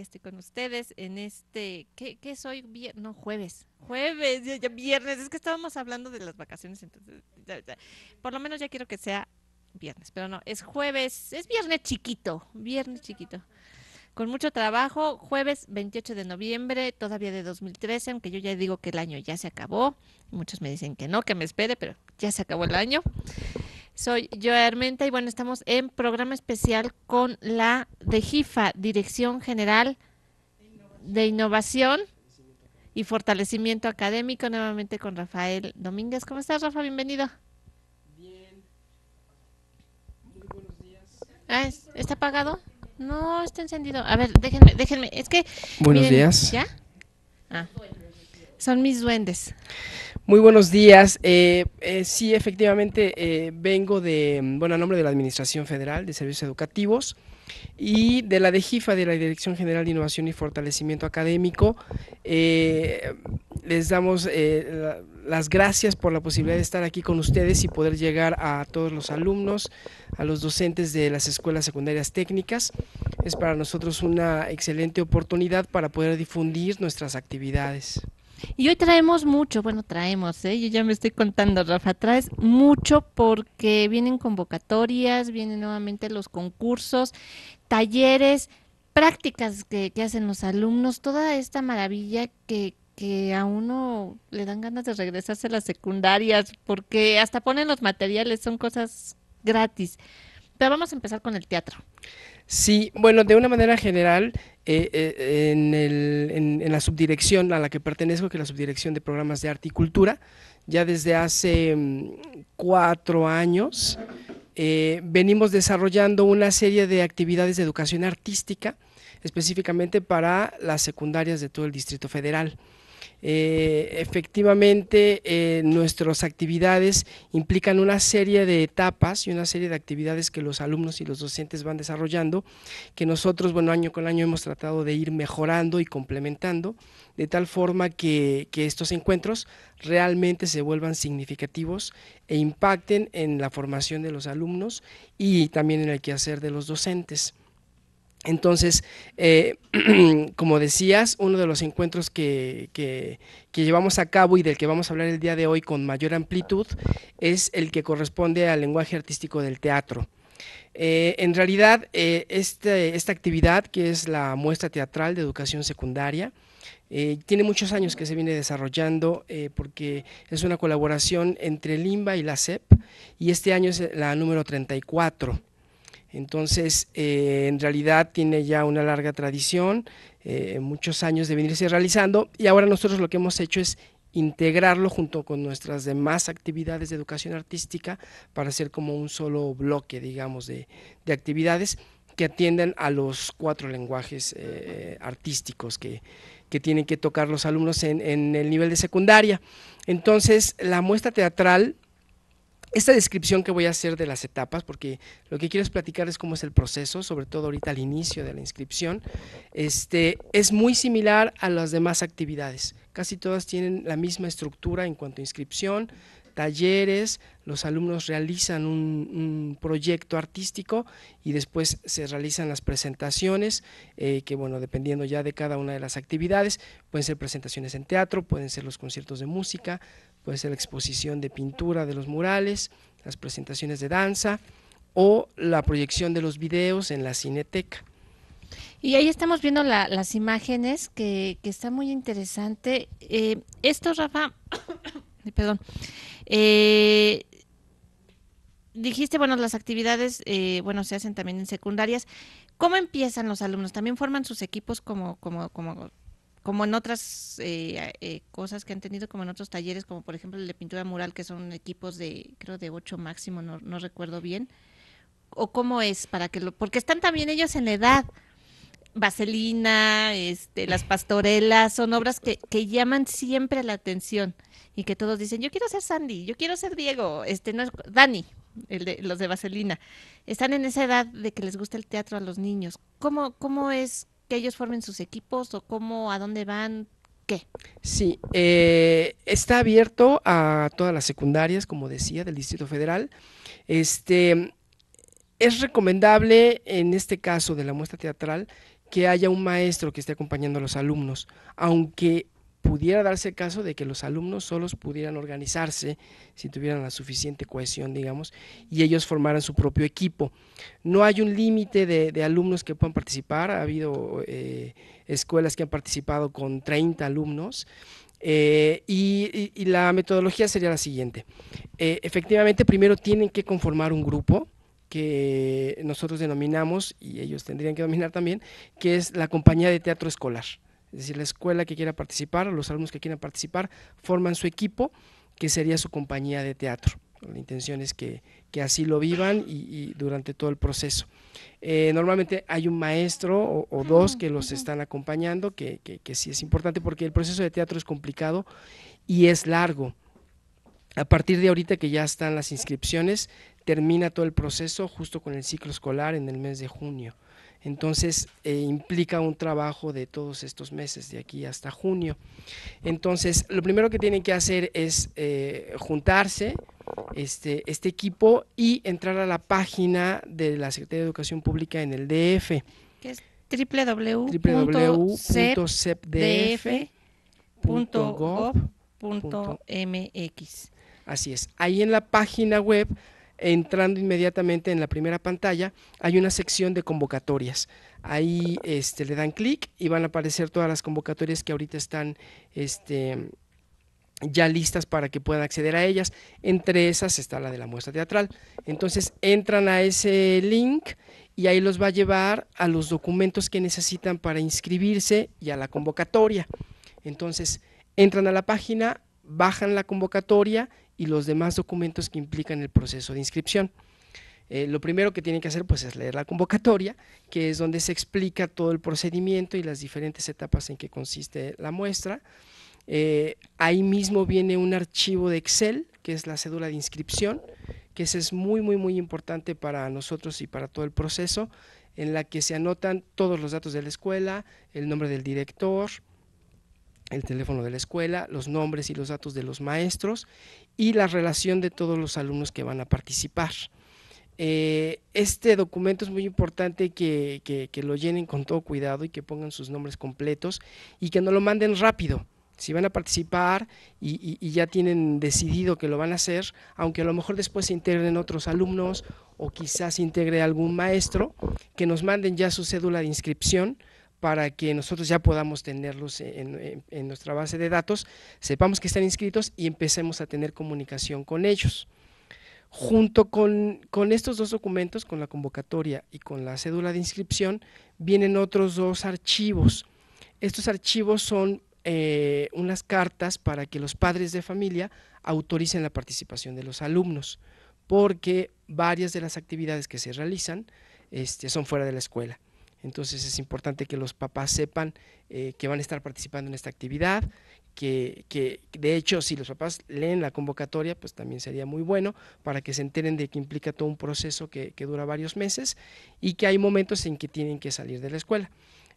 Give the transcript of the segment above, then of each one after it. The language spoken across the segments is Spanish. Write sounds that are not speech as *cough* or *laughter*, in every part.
estoy con ustedes en este, ¿qué, qué soy? No, jueves, jueves, ya, viernes, es que estábamos hablando de las vacaciones, entonces, por lo menos ya quiero que sea viernes, pero no, es jueves, es viernes chiquito, viernes chiquito. Con mucho trabajo, jueves 28 de noviembre, todavía de 2013, aunque yo ya digo que el año ya se acabó. Muchos me dicen que no, que me espere, pero ya se acabó el año. Soy yo Armenta y bueno, estamos en programa especial con la de GIFA, Dirección General de Innovación y Fortalecimiento Académico, nuevamente con Rafael Domínguez. ¿Cómo estás, Rafa? Bienvenido. Bien. Muy ah, buenos días. ¿Está apagado? No, está encendido. A ver, déjenme, déjenme. Es que. Buenos días. ¿Ya? Ah. Son mis duendes. Muy buenos días. Eh, eh, sí, efectivamente, eh, vengo de, bueno, a nombre de la Administración Federal de Servicios Educativos y de la DEGIFA, de la Dirección General de Innovación y Fortalecimiento Académico. les damos las gracias por la posibilidad de estar aquí con ustedes y poder llegar a todos los alumnos, a los docentes de las escuelas secundarias técnicas. Es para nosotros una excelente oportunidad para poder difundir nuestras actividades. Y hoy traemos mucho, bueno, traemos, ¿eh? yo ya me estoy contando, Rafa, traes mucho porque vienen convocatorias, vienen nuevamente los concursos, talleres, prácticas que, hacen los alumnos, toda esta maravilla que, que a uno le dan ganas de regresarse a las secundarias, porque hasta ponen los materiales, son cosas gratis. Pero vamos a empezar con el teatro. Sí, bueno, de una manera general, eh, eh, en, la subdirección a la que pertenezco, que es la subdirección de programas de arte y cultura, ya desde hace mm, cuatro años eh, venimos desarrollando una serie de actividades de educación artística, específicamente para las secundarias de todo el Distrito Federal. Eh, efectivamente eh, nuestras actividades implican una serie de etapas y una serie de actividades que los alumnos y los docentes van desarrollando, que nosotros, bueno, año con año hemos tratado de ir mejorando y complementando, de tal forma que estos encuentros realmente se vuelvan significativos e impacten en la formación de los alumnos y también en el quehacer de los docentes. Entonces, eh, *clears throat* como decías, uno de los encuentros que, llevamos a cabo y del que vamos a hablar el día de hoy con mayor amplitud es el que corresponde al lenguaje artístico del teatro. Eh, en realidad, eh, este, esta actividad, que es la muestra teatral de educación secundaria, tiene muchos años que se viene desarrollando porque es una colaboración entre el y la CEP y este año es la número 34. Entonces, eh, en realidad tiene ya una larga tradición, eh, muchos años de venirse realizando y ahora nosotros lo que hemos hecho es integrarlo junto con nuestras demás actividades de educación artística para hacer como un solo bloque, digamos, de, actividades que atienden a los cuatro lenguajes eh, artísticos que, tienen que tocar los alumnos en el nivel de secundaria. Entonces, la muestra teatral esta descripción que voy a hacer de las etapas, porque lo que quiero es platicarles cómo es el proceso, sobre todo ahorita al inicio de la inscripción, este, es muy similar a las demás actividades. Casi todas tienen la misma estructura en cuanto a inscripción, talleres, los alumnos realizan un, proyecto artístico y después se realizan las presentaciones, eh, que bueno, dependiendo ya de cada una de las actividades, pueden ser presentaciones en teatro, pueden ser los conciertos de música, puede ser la exposición de pintura de los murales, las presentaciones de danza o la proyección de los videos en la cineteca. Y ahí estamos viendo las imágenes que, que, está muy interesante. Eh, esto, Rafa, *coughs* perdón, eh, dijiste, bueno, las actividades, eh, bueno, se hacen también en secundarias. ¿Cómo empiezan los alumnos? ¿También forman sus equipos como, como, como como en otras eh, eh, cosas que han tenido, como en otros talleres, como por ejemplo el de pintura mural, que son equipos de, creo, de ocho máximo, no, recuerdo bien, o cómo es para que lo, porque están también ellos en la edad, Vaselina, este, las pastorelas, son obras que, que llaman siempre la atención y que todos dicen, yo quiero ser Sandy, yo quiero ser Diego, este, no Dani, el de, los de Vaselina, están en esa edad de que les gusta el teatro a los niños. ¿Cómo, cómo es que ellos formen sus equipos o cómo, a dónde van, qué? Sí, eh, está abierto a todas las secundarias, como decía, del Distrito Federal. Este, es recomendable en este caso de la muestra teatral que haya un maestro que esté acompañando a los alumnos, aunque pudiera darse caso de que los alumnos solos pudieran organizarse si tuvieran la suficiente cohesión, digamos, y ellos formaran su propio equipo. No hay un límite de, alumnos que puedan participar, ha habido eh, escuelas que han participado con 30 alumnos, eh, y, la metodología sería la siguiente. Eh, efectivamente, primero tienen que conformar un grupo, que nosotros denominamos, y ellos tendrían que dominar también, que es la compañía de teatro escolar. Es decir, la escuela que quiera participar, los alumnos que quieran participar, forman su equipo, que sería su compañía de teatro. La intención es que, así lo vivan y, durante todo el proceso. Eh, normalmente hay un maestro o, dos que los están acompañando, que, que sí es importante porque el proceso de teatro es complicado y es largo. A partir de ahorita que ya están las inscripciones, termina todo el proceso justo con el ciclo escolar en el mes de junio. Entonces implica un trabajo de todos estos meses, de aquí hasta junio. Entonces, lo primero que tienen que hacer es juntarse este, este equipo y entrar a la página de la Secretaría de Educación Pública en el DF. Que es www.cepdf.gov.mx. Así es. Ahí en la página web entrando inmediatamente en la primera pantalla, hay una sección de convocatorias. Ahí este, le dan clic y van a aparecer todas las convocatorias que ahorita están este, ya listas para que puedan acceder a ellas. Entre esas está la de la muestra teatral. Entonces entran a ese link y ahí los va a llevar a los documentos que necesitan para inscribirse y a la convocatoria. Entonces entran a la página, bajan la convocatoria y los demás documentos que implican el proceso de inscripción. Eh, lo primero que tienen que hacer pues, es leer la convocatoria, que es donde se explica todo el procedimiento y las diferentes etapas en que consiste la muestra. Eh, ahí mismo viene un archivo de Excel, que es la cédula de inscripción, que es muy, muy, muy importante para nosotros y para todo el proceso, en la que se anotan todos los datos de la escuela, el nombre del director, el teléfono de la escuela, los nombres y los datos de los maestros y la relación de todos los alumnos que van a participar. Eh, este documento es muy importante que, lo llenen con todo cuidado y que pongan sus nombres completos y que no lo manden rápido. Si van a participar y, y, ya tienen decidido que lo van a hacer, aunque a lo mejor después se integren otros alumnos o quizás se integre algún maestro, que nos manden ya su cédula de inscripción para que nosotros ya podamos tenerlos en, nuestra base de datos, sepamos que están inscritos y empecemos a tener comunicación con ellos. Junto con, estos dos documentos, con la convocatoria y con la cédula de inscripción, vienen otros dos archivos. Estos archivos son eh, unas cartas para que los padres de familia autoricen la participación de los alumnos, porque varias de las actividades que se realizan este, son fuera de la escuela. Entonces es importante que los papás sepan eh, que van a estar participando en esta actividad, que, de hecho si los papás leen la convocatoria, pues también sería muy bueno para que se enteren de que implica todo un proceso que, dura varios meses y que hay momentos en que tienen que salir de la escuela.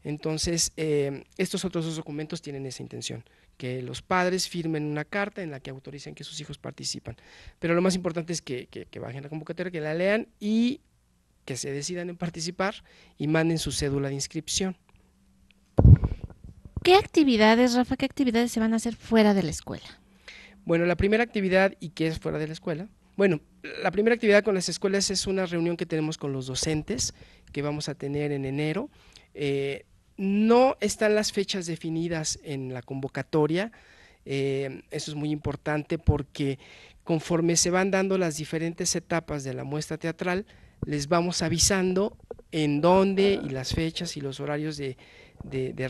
Entonces, eh, estos otros dos documentos tienen esa intención, que los padres firmen una carta en la que autoricen que sus hijos participan. Pero lo más importante es que bajen la convocatoria, que la lean y que se decidan en participar y manden su cédula de inscripción. ¿Qué actividades, Rafa, qué actividades se van a hacer fuera de la escuela? Bueno, la primera actividad, ¿y qué es fuera de la escuela? Bueno, la primera actividad con las escuelas es una reunión que tenemos con los docentes que vamos a tener en enero. Eh, no están las fechas definidas en la convocatoria. Eh, eso es muy importante porque conforme se van dando las diferentes etapas de la muestra teatral, les vamos avisando en dónde y las fechas y los horarios de,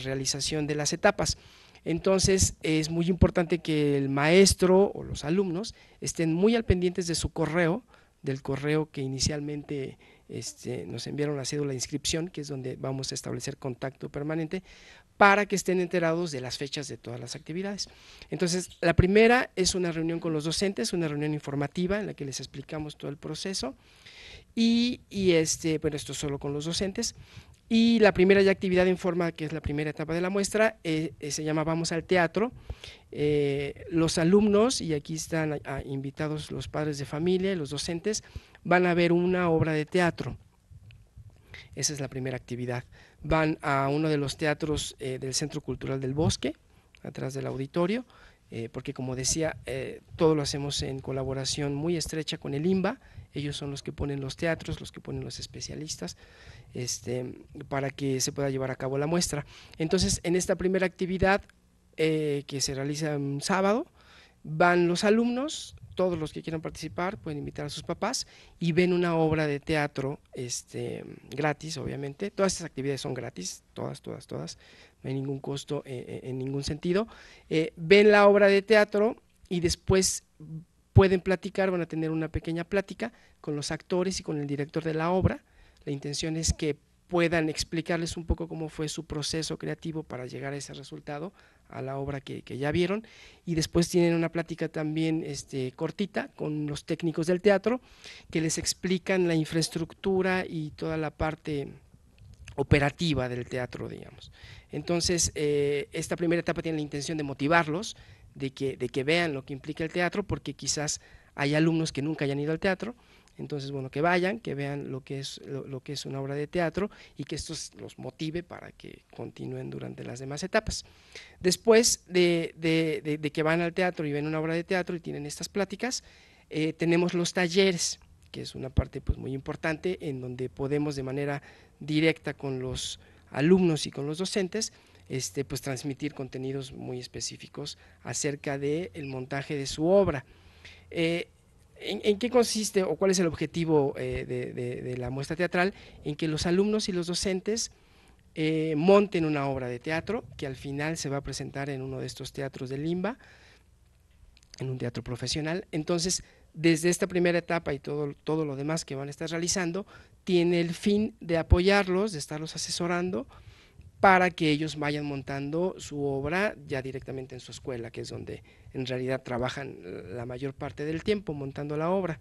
realización de las etapas. Entonces es muy importante que el maestro o los alumnos estén muy al pendientes de su correo, del correo que inicialmente este, nos enviaron la cédula de inscripción, que es donde vamos a establecer contacto permanente, para que estén enterados de las fechas de todas las actividades. Entonces, la primera es una reunión con los docentes, una reunión informativa en la que les explicamos todo el proceso. Y, este, bueno, esto solo con los docentes. Y la primera actividad en forma, que es la primera etapa de la muestra, eh, eh, se llama Vamos al Teatro. Eh, los alumnos, y aquí están ah, invitados los padres de familia, los docentes, van a ver una obra de teatro. Esa es la primera actividad. Van a uno de los teatros del Centro Cultural del Bosque, atrás del auditorio, eh, porque como decía, eh, todo lo hacemos en colaboración muy estrecha con el IMBA, ellos son los que ponen los teatros, los que ponen los especialistas, este, para que se pueda llevar a cabo la muestra. Entonces, en esta primera actividad, eh, que se realiza un sábado, van los alumnos, todos los que quieran participar pueden invitar a sus papás y ven una obra de teatro este, gratis, obviamente. Todas estas actividades son gratis, todas, todas, todas no hay ningún costo en ningún sentido. Eh, ven la obra de teatro y después pueden platicar, van a tener una pequeña plática con los actores y con el director de la obra. La intención es que puedan explicarles un poco cómo fue su proceso creativo para llegar a ese resultado, a la obra que, que ya vieron. Y después tienen una plática también este, cortita con los técnicos del teatro, que les explican la infraestructura y toda la parte operativa del teatro, digamos. Entonces, eh, esta primera etapa tiene la intención de motivarlos, de que, de que vean lo que implica el teatro, porque quizás hay alumnos que nunca hayan ido al teatro, entonces, bueno, que vayan, que vean lo que es, lo, que es una obra de teatro y que esto los motive para que continúen durante las demás etapas. Después de, que van al teatro y ven una obra de teatro y tienen estas pláticas, eh, tenemos los talleres, que es una parte pues, muy importante en donde podemos de manera directa con los alumnos y con los docentes, este, pues transmitir contenidos muy específicos acerca del montaje de su obra. Eh, ¿en, qué consiste o cuál es el objetivo eh, de, la muestra teatral? En que los alumnos y los docentes eh, monten una obra de teatro que al final se va a presentar en uno de estos teatros de Limba, en un teatro profesional. Entonces, desde esta primera etapa y todo, todo lo demás que van a estar realizando, tiene el fin de apoyarlos, de estarlos asesorando para que ellos vayan montando su obra ya directamente en su escuela, que es donde en realidad trabajan la mayor parte del tiempo montando la obra.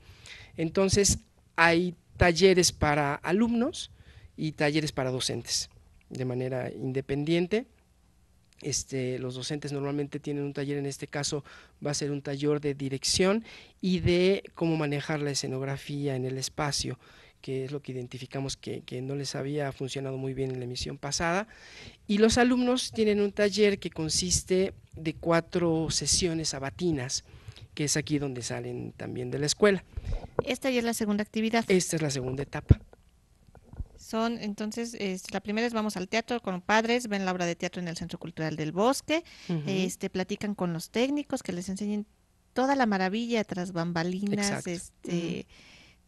Entonces, hay talleres para alumnos y talleres para docentes de manera independiente. Este, los docentes normalmente tienen un taller, en este caso va a ser un taller de dirección y de cómo manejar la escenografía en el espacio que es lo que identificamos que, no les había funcionado muy bien en la emisión pasada. Y los alumnos tienen un taller que consiste de cuatro sesiones sabatinas, que es aquí donde salen también de la escuela. Esta ya es la segunda actividad. Esta es la segunda etapa. Son, entonces, la primera es vamos al teatro con padres, ven la obra de teatro en el Centro Cultural del Bosque, este, platican con los técnicos que les enseñen toda la maravilla tras bambalinas, este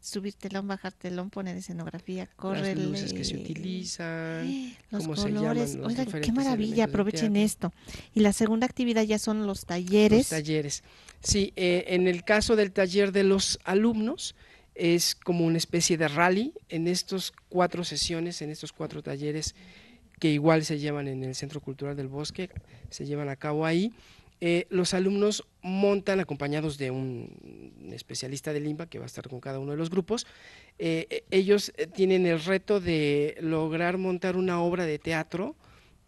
subir telón, bajar telón, poner escenografía, correr. Las luces que se utilizan, *gasps* los colores. qué maravilla, aprovechen esto. Y la segunda actividad ya son los talleres. talleres. Sí, eh, en el caso del taller de los alumnos, es como una especie de rally en estos cuatro sesiones, en estos cuatro talleres que igual se llevan en el Centro Cultural del Bosque, se llevan a cabo ahí. Eh, los alumnos montan acompañados de un especialista de limba que va a estar con cada uno de los grupos. Eh, e, ellos eh, tienen el reto de lograr montar una obra de teatro,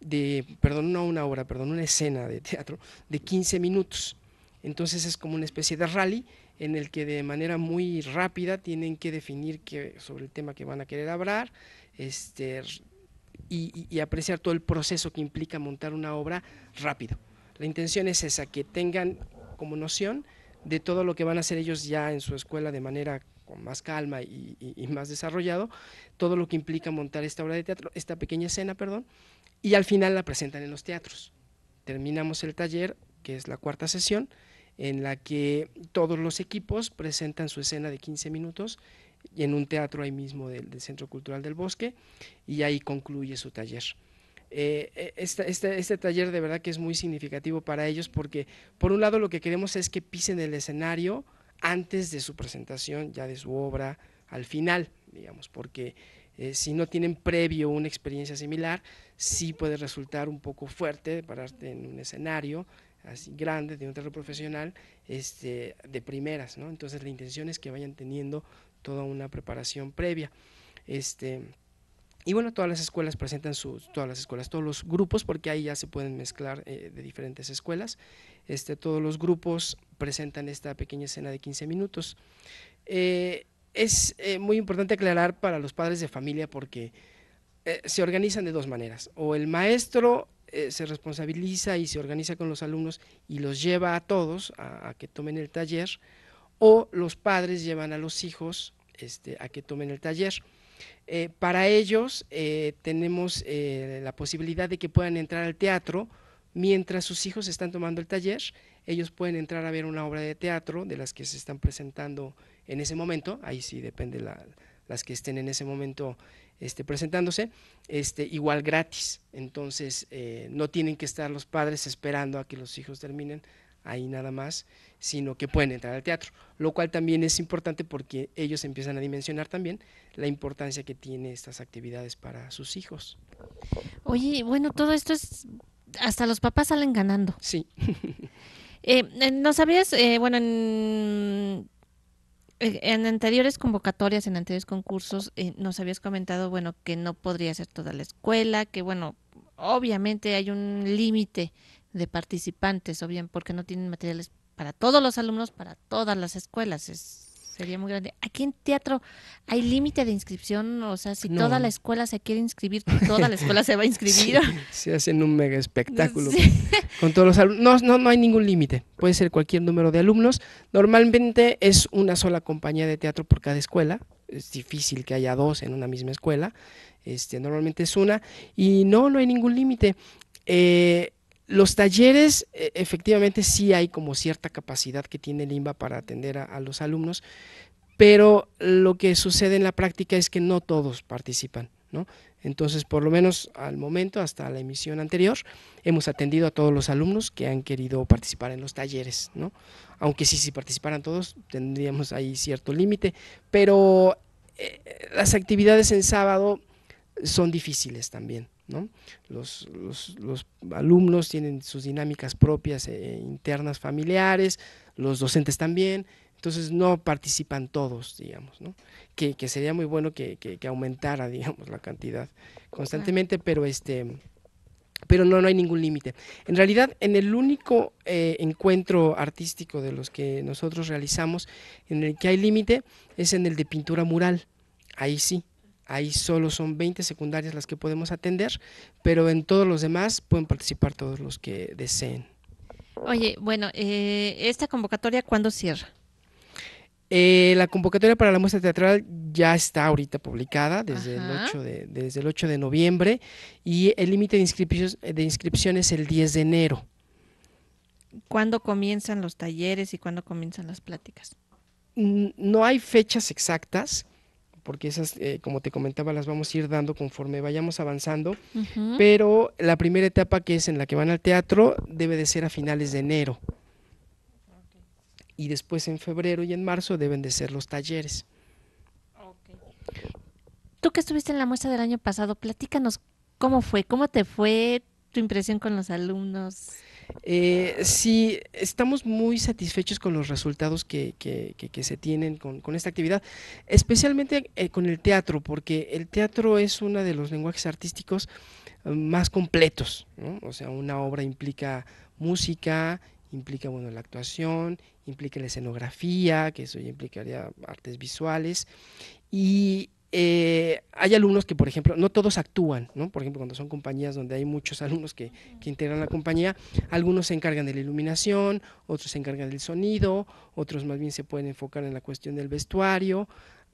de, perdón, no una obra, perdón, una escena de teatro de 15 minutos. Entonces es como una especie de rally en el que de manera muy rápida tienen que definir que, sobre el tema que van a querer hablar este, y apreciar todo el proceso que implica montar una obra rápido. La intención es esa, que tengan como noción de todo lo que van a hacer ellos ya en su escuela de manera con más calma y, más desarrollado, todo lo que implica montar esta obra de teatro, esta pequeña escena, perdón, y al final la presentan en los teatros. Terminamos el taller, que es la cuarta sesión, en la que todos los equipos presentan su escena de 15 minutos en un teatro ahí mismo del Centro Cultural del Bosque y ahí concluye su taller. Eh, e, este, este, taller de verdad que es muy significativo para ellos porque por un lado lo que queremos es que pisen el escenario antes de su presentación, ya de su obra, al final, digamos, porque eh, si no tienen previo una experiencia similar, sí puede resultar un poco fuerte pararte en un escenario así grande, de un terreno profesional, este, de primeras, ¿no? Entonces la intención es que vayan teniendo toda una preparación previa. Este, y bueno, todas las escuelas presentan sus, todas las escuelas, todos los grupos, porque ahí ya se pueden mezclar eh, de diferentes escuelas. Este, todos los grupos presentan esta pequeña escena de 15 minutos. Eh, es eh, muy importante aclarar para los padres de familia porque se organizan de dos maneras. O el maestro se responsabiliza y se organiza con los alumnos y los lleva a todos a, que tomen el taller, o los padres llevan a los hijos este, a que tomen el taller. Eh, para ellos eh, tenemos eh, la posibilidad de que puedan entrar al teatro mientras sus hijos están tomando el taller. Ellos pueden entrar a ver una obra de teatro de las que se están presentando en ese momento. Ahí sí depende las que estén en ese momento este, presentándose, este, igual gratis. Entonces, no tienen que estar los padres esperando a que los hijos terminen ahí nada más, sino que pueden entrar al teatro, lo cual también es importante porque ellos empiezan a dimensionar también la importancia que tiene estas actividades para sus hijos. Oye, bueno, todo esto es, hasta los papás salen ganando. Sí. *laughs* Eh, eh, ¿No sabías, eh, bueno, eh, en, anteriores convocatorias, en anteriores concursos, nos habías comentado, bueno, que no podría ser toda la escuela, que bueno, obviamente hay un límite de participantes, o bien porque no tienen materiales para todos los alumnos, para todas las escuelas. Es, sería muy grande. Aquí en teatro hay límite de inscripción, o sea, si toda la escuela se quiere inscribir, toda la escuela se va a inscribir. *laughs* se hacen un mega espectáculo con todos los alumnos. No, no, no hay ningún límite. Puede ser cualquier número de alumnos. Normalmente es una sola compañía de teatro por cada escuela. Es difícil que haya dos en una misma escuela. Este, normalmente es una. Y no, no hay ningún límite. Eh, los talleres, e, efectivamente, sí hay como cierta capacidad que tiene el para atender a, los alumnos, pero lo que sucede en la práctica es que no todos participan, ¿no? Entonces, por lo menos al momento, hasta la emisión anterior, hemos atendido a todos los alumnos que han querido participar en los talleres, ¿no? Aunque sí, si participaran todos, tendríamos ahí cierto límite, pero eh, las actividades en sábado son difíciles también, ¿no? Los, los, los, alumnos tienen sus dinámicas propias eh, internas familiares, los docentes también, entonces no participan todos, digamos, ¿no? que, sería muy bueno que, aumentara, *laughs* digamos, la cantidad constantemente, pero este pero no, no hay ningún límite. En realidad, en el único eh, encuentro artístico de los que nosotros realizamos, en el que hay límite, es en el de pintura mural. Ahí sí, Ahí solo son 20 secundarias las que podemos atender, pero en todos los demás pueden participar todos los que deseen. Oye, bueno, eh, ¿esta convocatoria cuándo cierra? Eh, la convocatoria para la muestra teatral ya está ahorita publicada desde, el 8 de, desde el de noviembre y el límite de, inscripciones, de inscripción es el 10 de enero. ¿Cuándo comienzan los talleres y cuándo comienzan las pláticas? Mm, no hay fechas exactas, porque esas, eh, como te comentaba, las vamos a ir dando conforme vayamos avanzando, pero la primera etapa que es en la que van al teatro debe de ser a finales de enero. Y después en febrero y en marzo deben de ser los talleres. Tú que estuviste en la muestra del año pasado, platícanos cómo fue, cómo te fue tu impresión con los alumnos. Eh, sí, estamos muy satisfechos con los resultados que, que, se tienen con, esta actividad, especialmente eh, con el teatro, porque el teatro es uno de los lenguajes artísticos eh, más completos. O sea, una obra implica música, implica bueno, la actuación, implica la escenografía, que eso ya implicaría artes visuales, y eh, hay alumnos que, por ejemplo, no todos actúan, ¿no? Por ejemplo, cuando son compañías donde hay muchos alumnos que, integran la compañía, algunos se encargan de la iluminación, otros se encargan del sonido, otros más bien se pueden enfocar en la cuestión del vestuario.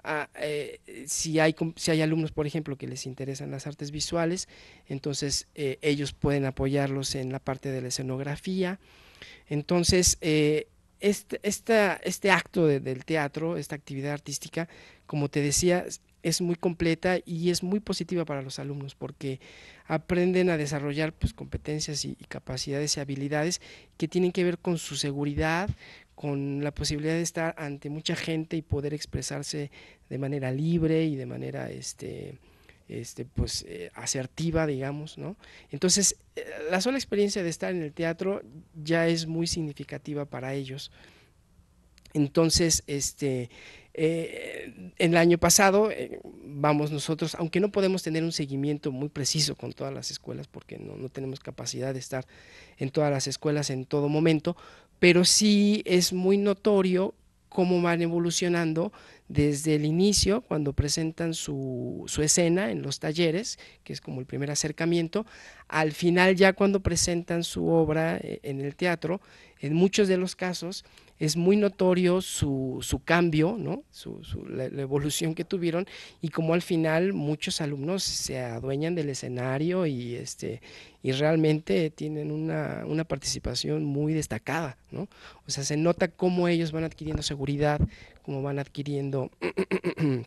Ah, eh, si, hay, si hay alumnos, por ejemplo, que les interesan las artes visuales, entonces eh, ellos pueden apoyarlos en la parte de la escenografía. Entonces, este, este acto del teatro, esta actividad artística, como te decía, es muy completa y es muy positiva para los alumnos porque aprenden a desarrollar pues, competencias y, capacidades y habilidades que tienen que ver con su seguridad, con la posibilidad de estar ante mucha gente y poder expresarse de manera libre y de manera este, este, pues, eh, asertiva, digamos. ¿no? Entonces, eh, la sola experiencia de estar en el teatro ya es muy significativa para ellos. Entonces, este, en eh, el año pasado eh, vamos nosotros, aunque no podemos tener un seguimiento muy preciso con todas las escuelas, porque no, tenemos capacidad de estar en todas las escuelas en todo momento, pero sí es muy notorio cómo van evolucionando desde el inicio, cuando presentan su, su, escena en los talleres, que es como el primer acercamiento, al final ya cuando presentan su obra eh, en el teatro en muchos de los casos es muy notorio su, su cambio, ¿no? su, la, evolución que tuvieron y como al final muchos alumnos se adueñan del escenario y, este, y realmente tienen una, participación muy destacada. O sea, se nota cómo ellos van adquiriendo seguridad, cómo van adquiriendo... *clears throat*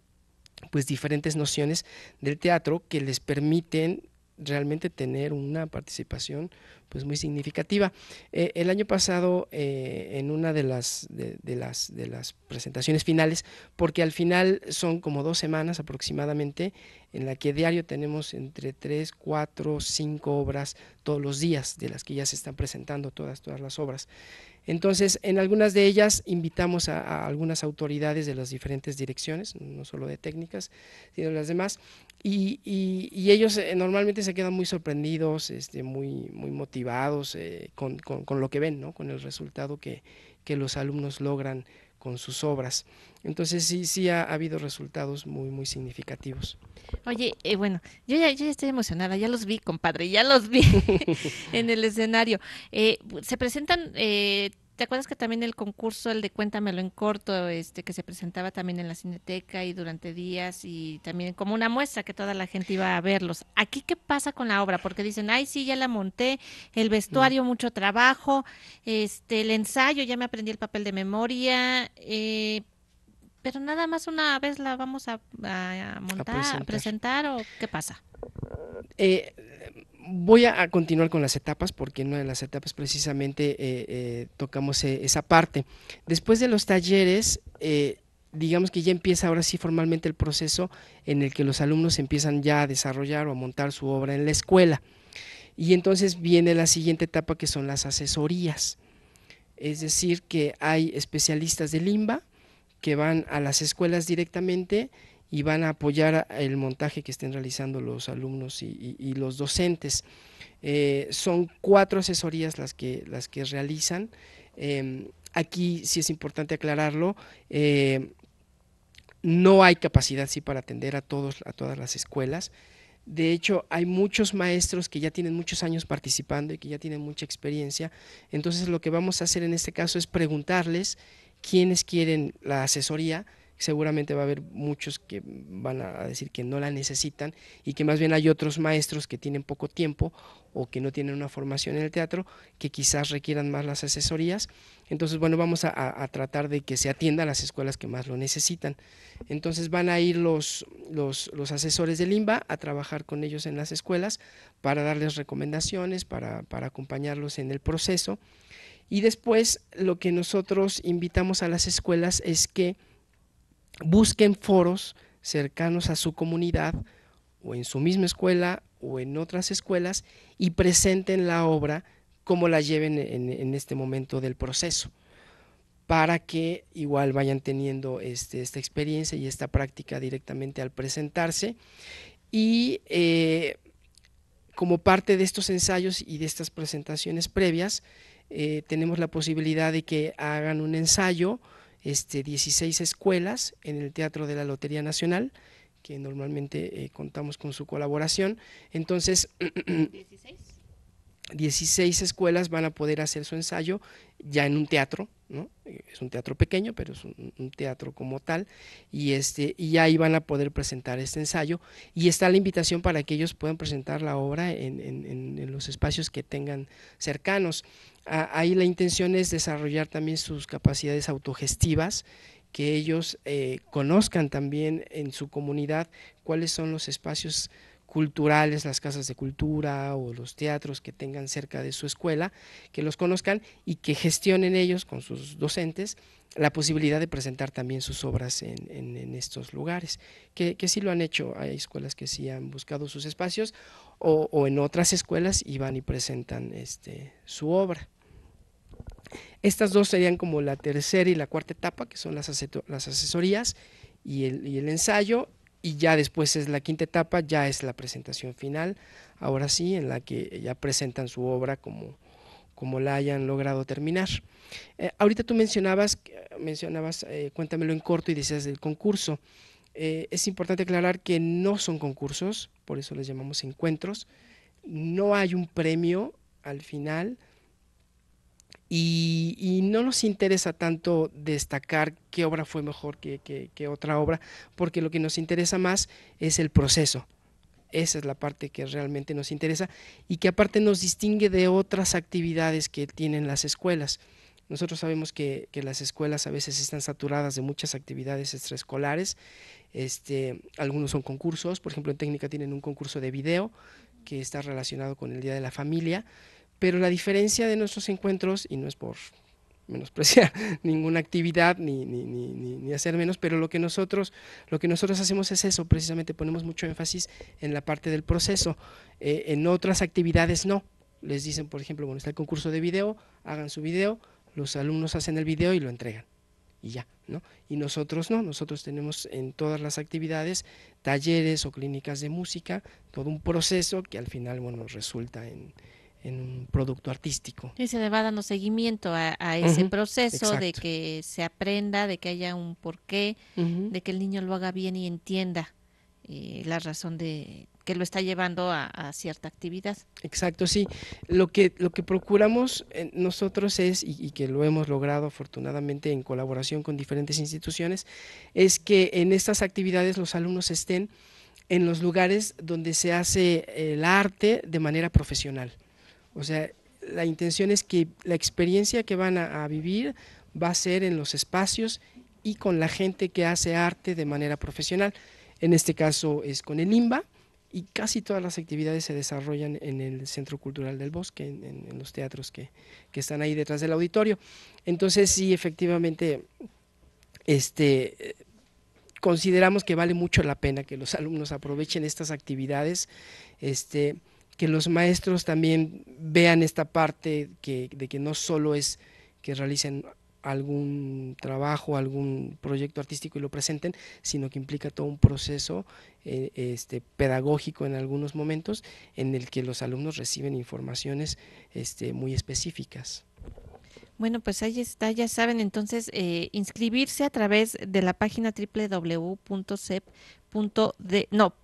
pues diferentes nociones del teatro que les permiten realmente tener una participación pues muy significativa. Eh, el año pasado, eh, en una de las, de, las, de las presentaciones finales, porque al final son como dos semanas aproximadamente, en la que diario tenemos entre tres, cuatro, cinco obras todos los días, de las que ya se están presentando todas, todas las obras. Entonces, en algunas de ellas invitamos a, algunas autoridades de las diferentes direcciones, no solo de técnicas, sino de las demás, y, ellos eh, normalmente se quedan muy sorprendidos, este, muy, motivados eh, con, lo que ven, con el resultado que los alumnos logran con sus obras. Entonces sí, sí ha, habido resultados muy, muy significativos. Oye, eh, bueno, yo ya, estoy emocionada, ya los vi, compadre, ya los vi *laughs* en el escenario. Eh, se presentan eh, ¿Te acuerdas que también el concurso, el de Cuéntamelo en corto, este que se presentaba también en la Cineteca y durante días y también como una muestra que toda la gente iba a verlos? ¿Aquí qué pasa con la obra? Porque dicen, ay, sí, ya la monté, el vestuario, mucho trabajo, este, el ensayo, ya me aprendí el papel de memoria, eh, pero nada más una vez la vamos a, montar, presentar. o qué pasa? Eh, voy a, continuar con las etapas porque en una de las etapas precisamente eh, eh, tocamos eh, esa parte. Después de los talleres, digamos que ya empieza ahora sí formalmente el proceso en el que los alumnos empiezan ya a desarrollar o a montar su obra en la escuela. Y entonces viene la siguiente etapa que son las asesorías. Es decir, que hay especialistas de Limba que van a las escuelas directamente y van a apoyar el montaje que estén realizando los alumnos y, los docentes. Eh, son cuatro asesorías las que, las que realizan. Em, aquí sí es importante aclararlo. Eh, no hay capacidad sí para atender a todos a todas las escuelas. De hecho, hay muchos maestros que ya tienen muchos años participando y que ya tienen mucha experiencia. Entonces, lo que vamos a hacer en este caso es preguntarles quiénes quieren la asesoría seguramente va a haber muchos que van a decir que no la necesitan y que más bien hay otros maestros que tienen poco tiempo o que no tienen una formación en el teatro que quizás requieran más las asesorías. Entonces, bueno, vamos a, tratar de que se atienda a las escuelas que más lo necesitan. Entonces van a ir los, los, asesores del limba a trabajar con ellos en las escuelas para darles recomendaciones, para, para acompañarlos en el proceso. Y después lo que nosotros invitamos a las escuelas es que busquen foros cercanos a su comunidad o en su misma escuela o en otras escuelas y presenten la obra como la lleven en, este momento del proceso para que igual vayan teniendo este, esta experiencia y esta práctica directamente al presentarse. Y eh, como parte de estos ensayos y de estas presentaciones previas, eh, tenemos la posibilidad de que hagan un ensayo 16 este, escuelas en el Teatro de la Lotería Nacional, que normalmente eh, contamos con su colaboración. Entonces, 16. *clears throat* escuelas van a poder hacer su ensayo ya en un teatro, ¿no? Es un teatro pequeño, pero es un, teatro como tal, y, este, y ahí van a poder presentar este ensayo. Y está la invitación para que ellos puedan presentar la obra en los espacios que tengan cercanos. Ah, ahí la intención es desarrollar también sus capacidades autogestivas, que ellos eh, conozcan también en su comunidad cuáles son los espacios culturales, las casas de cultura o los teatros que tengan cerca de su escuela, que los conozcan y que gestionen ellos con sus docentes la posibilidad de presentar también sus obras en, estos lugares, que, sí lo han hecho, hay escuelas que sí han buscado sus espacios o, en otras escuelas y van y presentan este, su obra. Estas dos serían como la tercera y la cuarta etapa, que son las, las asesorías y el, y el ensayo, y ya después es la quinta etapa, ya es la presentación final, ahora sí, en la que ya presentan su obra como, la hayan logrado terminar. Eh, ahorita tú mencionabas, mencionabas eh, cuéntamelo en corto y decías del concurso. Eh, es importante aclarar que no son concursos, por eso les llamamos encuentros. No hay un premio al final, y, no nos interesa tanto destacar qué obra fue mejor que, otra obra, porque lo que nos interesa más es el proceso. Esa es la parte que realmente nos interesa y que aparte nos distingue de otras actividades que tienen las escuelas. Nosotros sabemos que, que las escuelas a veces están saturadas de muchas actividades extraescolares. Este, algunos son concursos, por ejemplo, en técnica tienen un concurso de video que está relacionado con el Día de la Familia. Pero la diferencia de nuestros encuentros, y no es por menospreciar *laughs* ninguna actividad ni, ni, hacer menos, pero lo que nosotros lo que nosotros hacemos es eso, precisamente ponemos mucho énfasis en la parte del proceso, eh, en otras actividades no, les dicen por ejemplo, bueno, está el concurso de video, hagan su video, los alumnos hacen el video y lo entregan y ya, ¿no? Y nosotros no, nosotros tenemos en todas las actividades talleres o clínicas de música, todo un proceso que al final, bueno, resulta en, en un producto artístico. Y se le va dando seguimiento a, ese proceso de que se aprenda, de que haya un porqué, de que el niño lo haga bien y entienda eh, la razón de que lo está llevando a, cierta actividad. Exacto, sí. Lo que, lo que procuramos eh, nosotros es, y, que lo hemos logrado afortunadamente en colaboración con diferentes instituciones, es que en estas actividades los alumnos estén en los lugares donde se hace el arte de manera profesional. O sea, la intención es que la experiencia que van a, vivir va a ser en los espacios y con la gente que hace arte de manera profesional. En este caso es con el IMBA y casi todas las actividades se desarrollan en el Centro Cultural del Bosque, en, los teatros que, están ahí detrás del auditorio. Entonces sí, efectivamente, este, consideramos que vale mucho la pena que los alumnos aprovechen estas actividades. Este, que los maestros también vean esta parte de que no solo es que realicen algún trabajo, algún proyecto artístico y lo presenten, sino que implica todo un proceso eh, este, pedagógico en algunos momentos en el que los alumnos reciben informaciones este, muy específicas. Bueno, pues ahí está, ya saben, entonces eh, inscribirse a través de la página www.cep.de, no,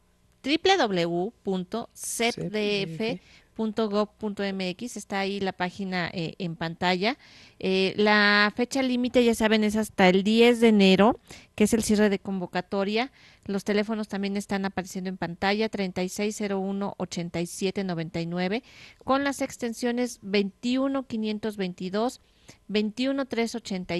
www.cdf.gov.mx. Está ahí la página eh, en pantalla. Eh, la fecha límite, ya saben, es hasta el 10 de enero, que es el cierre de convocatoria. Los teléfonos también están apareciendo en pantalla, 3601-8799, con las extensiones 21522 ochenta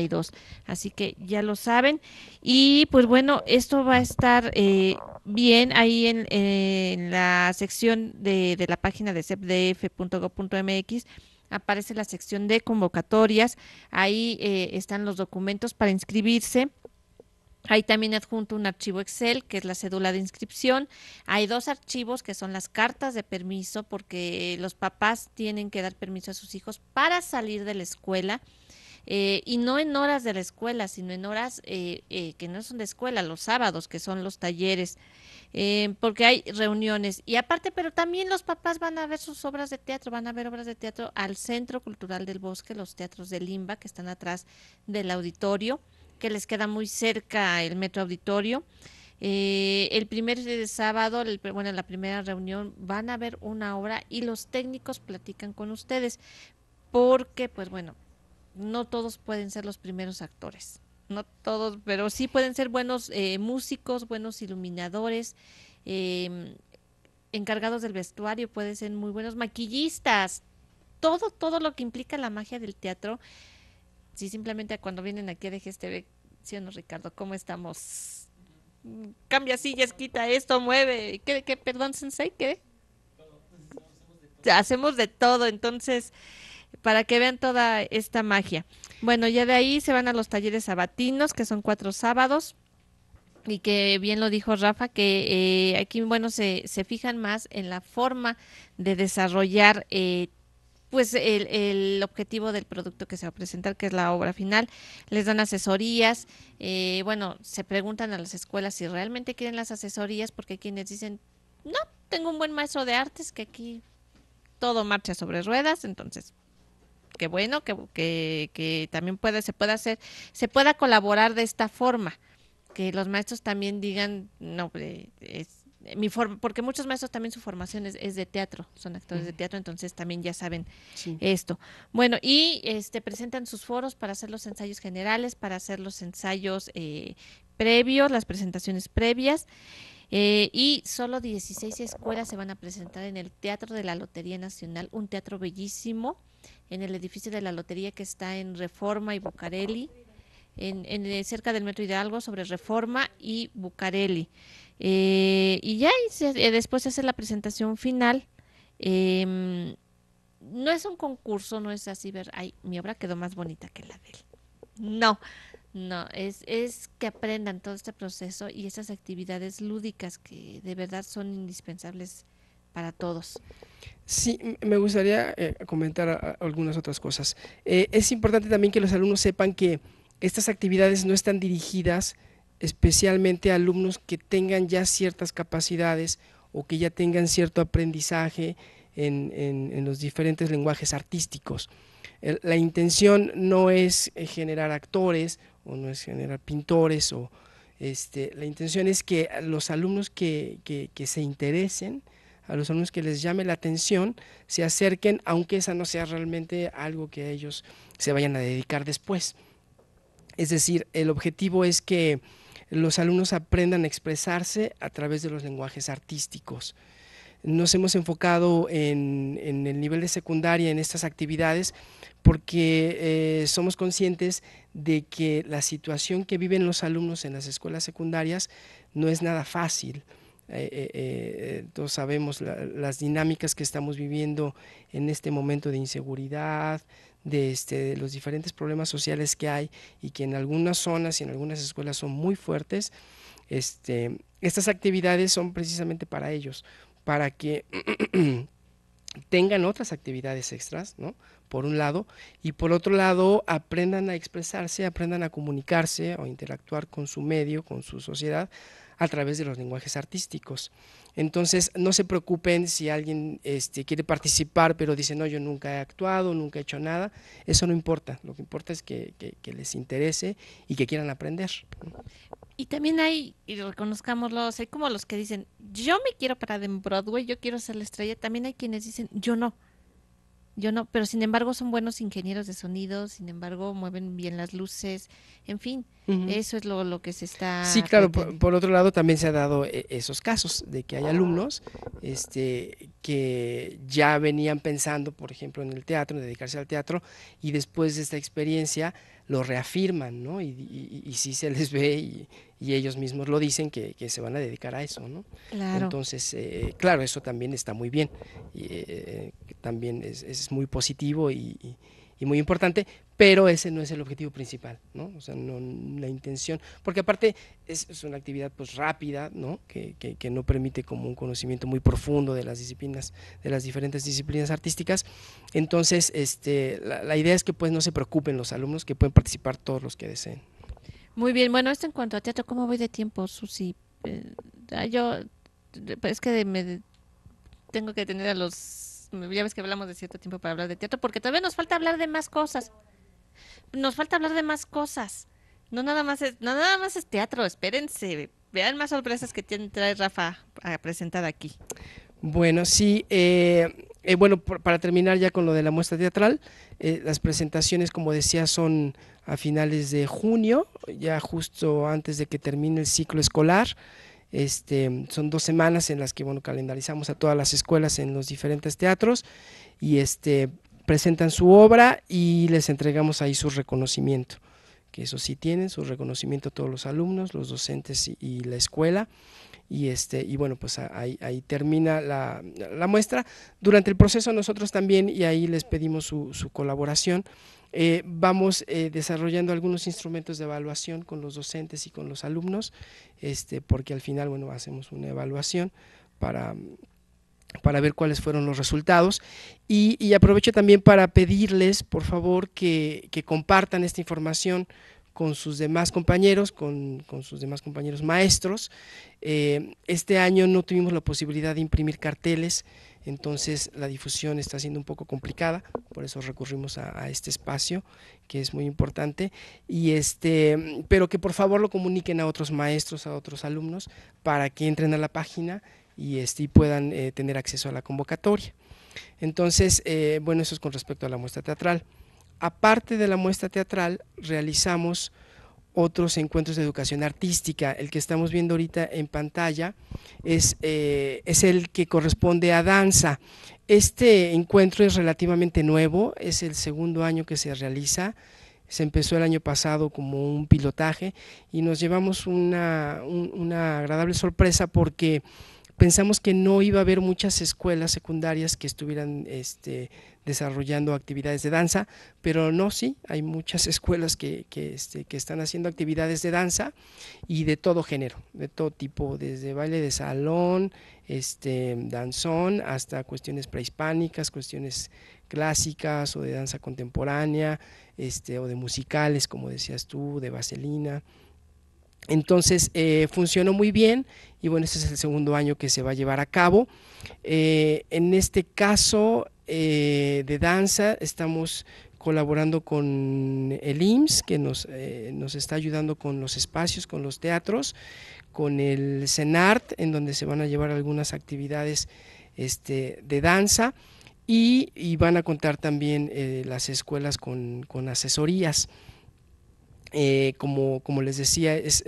y dos, Así que ya lo saben. Y pues bueno, esto va a estar eh, bien ahí en, la sección de, la página de cepdf.gov.mx aparece la sección de convocatorias. Ahí eh, están los documentos para inscribirse hay también adjunto un archivo Excel, que es la cédula de inscripción. Hay dos archivos que son las cartas de permiso, porque los papás tienen que dar permiso a sus hijos para salir de la escuela. Eh, y no en horas de la escuela, sino en horas eh, eh, que no son de escuela, los sábados, que son los talleres, porque hay reuniones. Y aparte, pero también los papás van a ver sus obras de teatro, van a ver obras de teatro al Centro Cultural del Bosque, los teatros de Limba, que están atrás del auditorio que les queda muy cerca el Metro Auditorio. Eh, el primer eh, sábado, el, bueno, en la primera reunión van a ver una obra y los técnicos platican con ustedes, porque pues bueno, no todos pueden ser los primeros actores, no todos, pero sí pueden ser buenos eh, músicos, buenos iluminadores, em, encargados del vestuario, pueden ser muy buenos maquillistas, todo, todo lo que implica la magia del teatro si simplemente cuando vienen aquí a DGSTV, ¿sí o no, Ricardo? ¿Cómo estamos? Cambia sillas, quita esto, mueve. ¿Qué, qué perdón, Sensei? ¿Qué? Hacemos de todo, entonces, para que vean toda esta magia. Bueno, ya de ahí se van a los talleres sabatinos, que son cuatro sábados y que bien lo dijo Rafa, que eh, aquí, bueno, se, se, fijan más en la forma de desarrollar eh, pues el, objetivo del producto que se va a presentar, que es la obra final. Les dan asesorías, eh, bueno, se preguntan a las escuelas si realmente quieren las asesorías, porque quienes dicen, no, tengo un buen maestro de artes que aquí todo marcha sobre ruedas, entonces qué bueno que, que, también puede, se pueda hacer, se pueda colaborar de esta forma, que los maestros también digan, no, eh, es, mi forma, porque muchos maestros también su formación es, de teatro, son actores de teatro, entonces también ya saben esto. Bueno, y este presentan sus foros para hacer los ensayos generales, para hacer los ensayos eh, previos, las presentaciones previas. Eh, y solo 16 escuelas se van a presentar en el Teatro de la Lotería Nacional, un teatro bellísimo, en el edificio de la Lotería que está en Reforma y Bucareli, en, eh, cerca del Metro Hidalgo, sobre Reforma y Bucareli. Eh, y ya eh, después se hace la presentación final. Em, no es un concurso, no es así ver, ay, mi obra quedó más bonita que la de él. No, no, es, que aprendan todo este proceso y esas actividades lúdicas que de verdad son indispensables para todos. Sí, me gustaría eh, comentar ah, algunas otras cosas. es importante también que los alumnos sepan que estas actividades no están dirigidas especialmente alumnos que tengan ya ciertas capacidades o que ya tengan cierto aprendizaje en, en, los diferentes lenguajes artísticos. la intención no es eh, generar actores o no es generar pintores o este, la intención es que los alumnos que, que se interesen, a los alumnos que les llame la atención, se acerquen, aunque esa no sea realmente algo que ellos se vayan a dedicar después. Es decir, el objetivo es que los alumnos aprendan a expresarse a través de los lenguajes artísticos. Nos hemos enfocado en, el nivel de secundaria en estas actividades porque eh, somos conscientes de que la situación que viven los alumnos en las escuelas secundarias no es nada fácil. Eh, eh, todos sabemos las dinámicas que estamos viviendo en este momento de inseguridad, este, de, los diferentes problemas sociales que hay y que en algunas zonas y en algunas escuelas son muy fuertes, este, estas actividades son precisamente para ellos, para que *clears throat* tengan otras actividades extras, Por un lado, y por otro lado, aprendan a expresarse, aprendan a comunicarse o interactuar con su medio, con su sociedad, a través de los lenguajes artísticos. Entonces, no se preocupen si alguien este, quiere participar, pero dice, no, yo nunca he actuado, nunca he hecho nada. Eso no importa. Lo que importa es que, que les interese y que quieran aprender. Y también hay, y reconozcámoslo, hay como los que dicen, yo me quiero parar en Broadway, yo quiero ser la estrella. También hay quienes dicen, yo no yo no, pero sin embargo son buenos ingenieros de sonido, sin embargo mueven bien las luces, en fin, eso es lo, lo, que se está... Sí, claro, por, por, otro lado también se ha dado e, esos casos de que hay alumnos este, que ya venían pensando, por ejemplo, en el teatro, en dedicarse al teatro, y después de esta experiencia lo reafirman, ¿no? Y, y, sí se les *laughs* ve y, ellos mismos lo dicen que, se van a dedicar a eso, ¿no? Claro. Entonces, eh, claro, eso también está muy bien, y, eh, también es muy positivo y, y muy importante, pero ese no es el objetivo principal, ¿no? O sea, no la intención, porque aparte es, una actividad pues rápida, ¿no? Que, que, no permite como un conocimiento muy profundo de las disciplinas, de las diferentes disciplinas artísticas. Entonces, este, la, idea es que pues no se preocupen los alumnos, que pueden participar todos los que deseen. Muy bien, bueno, esto en cuanto a teatro, ¿cómo voy de tiempo, Susi? Eh, yo, pues, es que me tengo que tener a los ya ves que hablamos de cierto tiempo para hablar de teatro, porque todavía nos falta hablar de más cosas. Nos falta hablar de más cosas. No nada más es, no nada más es teatro, espérense, vean más sorpresas que tiene trae Rafa a presentar aquí. Bueno, sí, eh, eh, bueno, para terminar ya con lo de la muestra teatral, eh, las presentaciones, como decía, son a finales de junio, ya justo antes de que termine el ciclo escolar. Este, son dos semanas en las que bueno, calendarizamos a todas las escuelas en los diferentes teatros y este, presentan su obra y les entregamos ahí su reconocimiento, que eso sí tienen, su reconocimiento a todos los alumnos, los docentes y, la escuela. Y, este, y bueno, pues ahí, ahí termina la, la, muestra. Durante el proceso nosotros también, y ahí les pedimos su, su colaboración, eh, vamos eh, desarrollando algunos instrumentos de evaluación con los docentes y con los alumnos, este, porque al final, hacemos una evaluación para, ver cuáles fueron los resultados. Y, aprovecho también para pedirles, por favor, que, compartan esta información con sus demás compañeros, con, sus demás compañeros maestros. Eh, este año no tuvimos la posibilidad de imprimir carteles, entonces la difusión está siendo un poco complicada, por eso recurrimos a, este espacio que es muy importante y este, pero que por favor lo comuniquen a otros maestros, a otros alumnos para que entren a la página y, este, puedan eh, tener acceso a la convocatoria. Entonces, eh, bueno, eso es con respecto a la muestra teatral. Aparte de la muestra teatral, realizamos otros encuentros de educación artística. El que estamos viendo ahorita en pantalla es, eh, es el que corresponde a danza. Este encuentro es relativamente nuevo, es el segundo año que se realiza se empezó el año pasado como un pilotaje y nos llevamos una, una agradable sorpresa porque pensamos que no iba a haber muchas escuelas secundarias que estuvieran este, desarrollando actividades de danza, pero no, sí, hay muchas *laughs* escuelas que, que, este, que están haciendo actividades de danza y de todo género, de todo tipo, desde baile de salón, este, danzón, hasta cuestiones prehispánicas, cuestiones clásicas o de danza contemporánea, este, o de musicales, como decías tú, de vaselina. Entonces eh, funcionó muy bien y bueno, este es el segundo año que se va a llevar a cabo. Eh, en este caso eh, de danza estamos colaborando con el IMSS, que nos, nos está ayudando con los espacios, con los teatros, con el CENART, en donde se van a llevar algunas actividades este, de danza. Y, van a contar también las escuelas con asesorías. Eh, como, como les decía, es,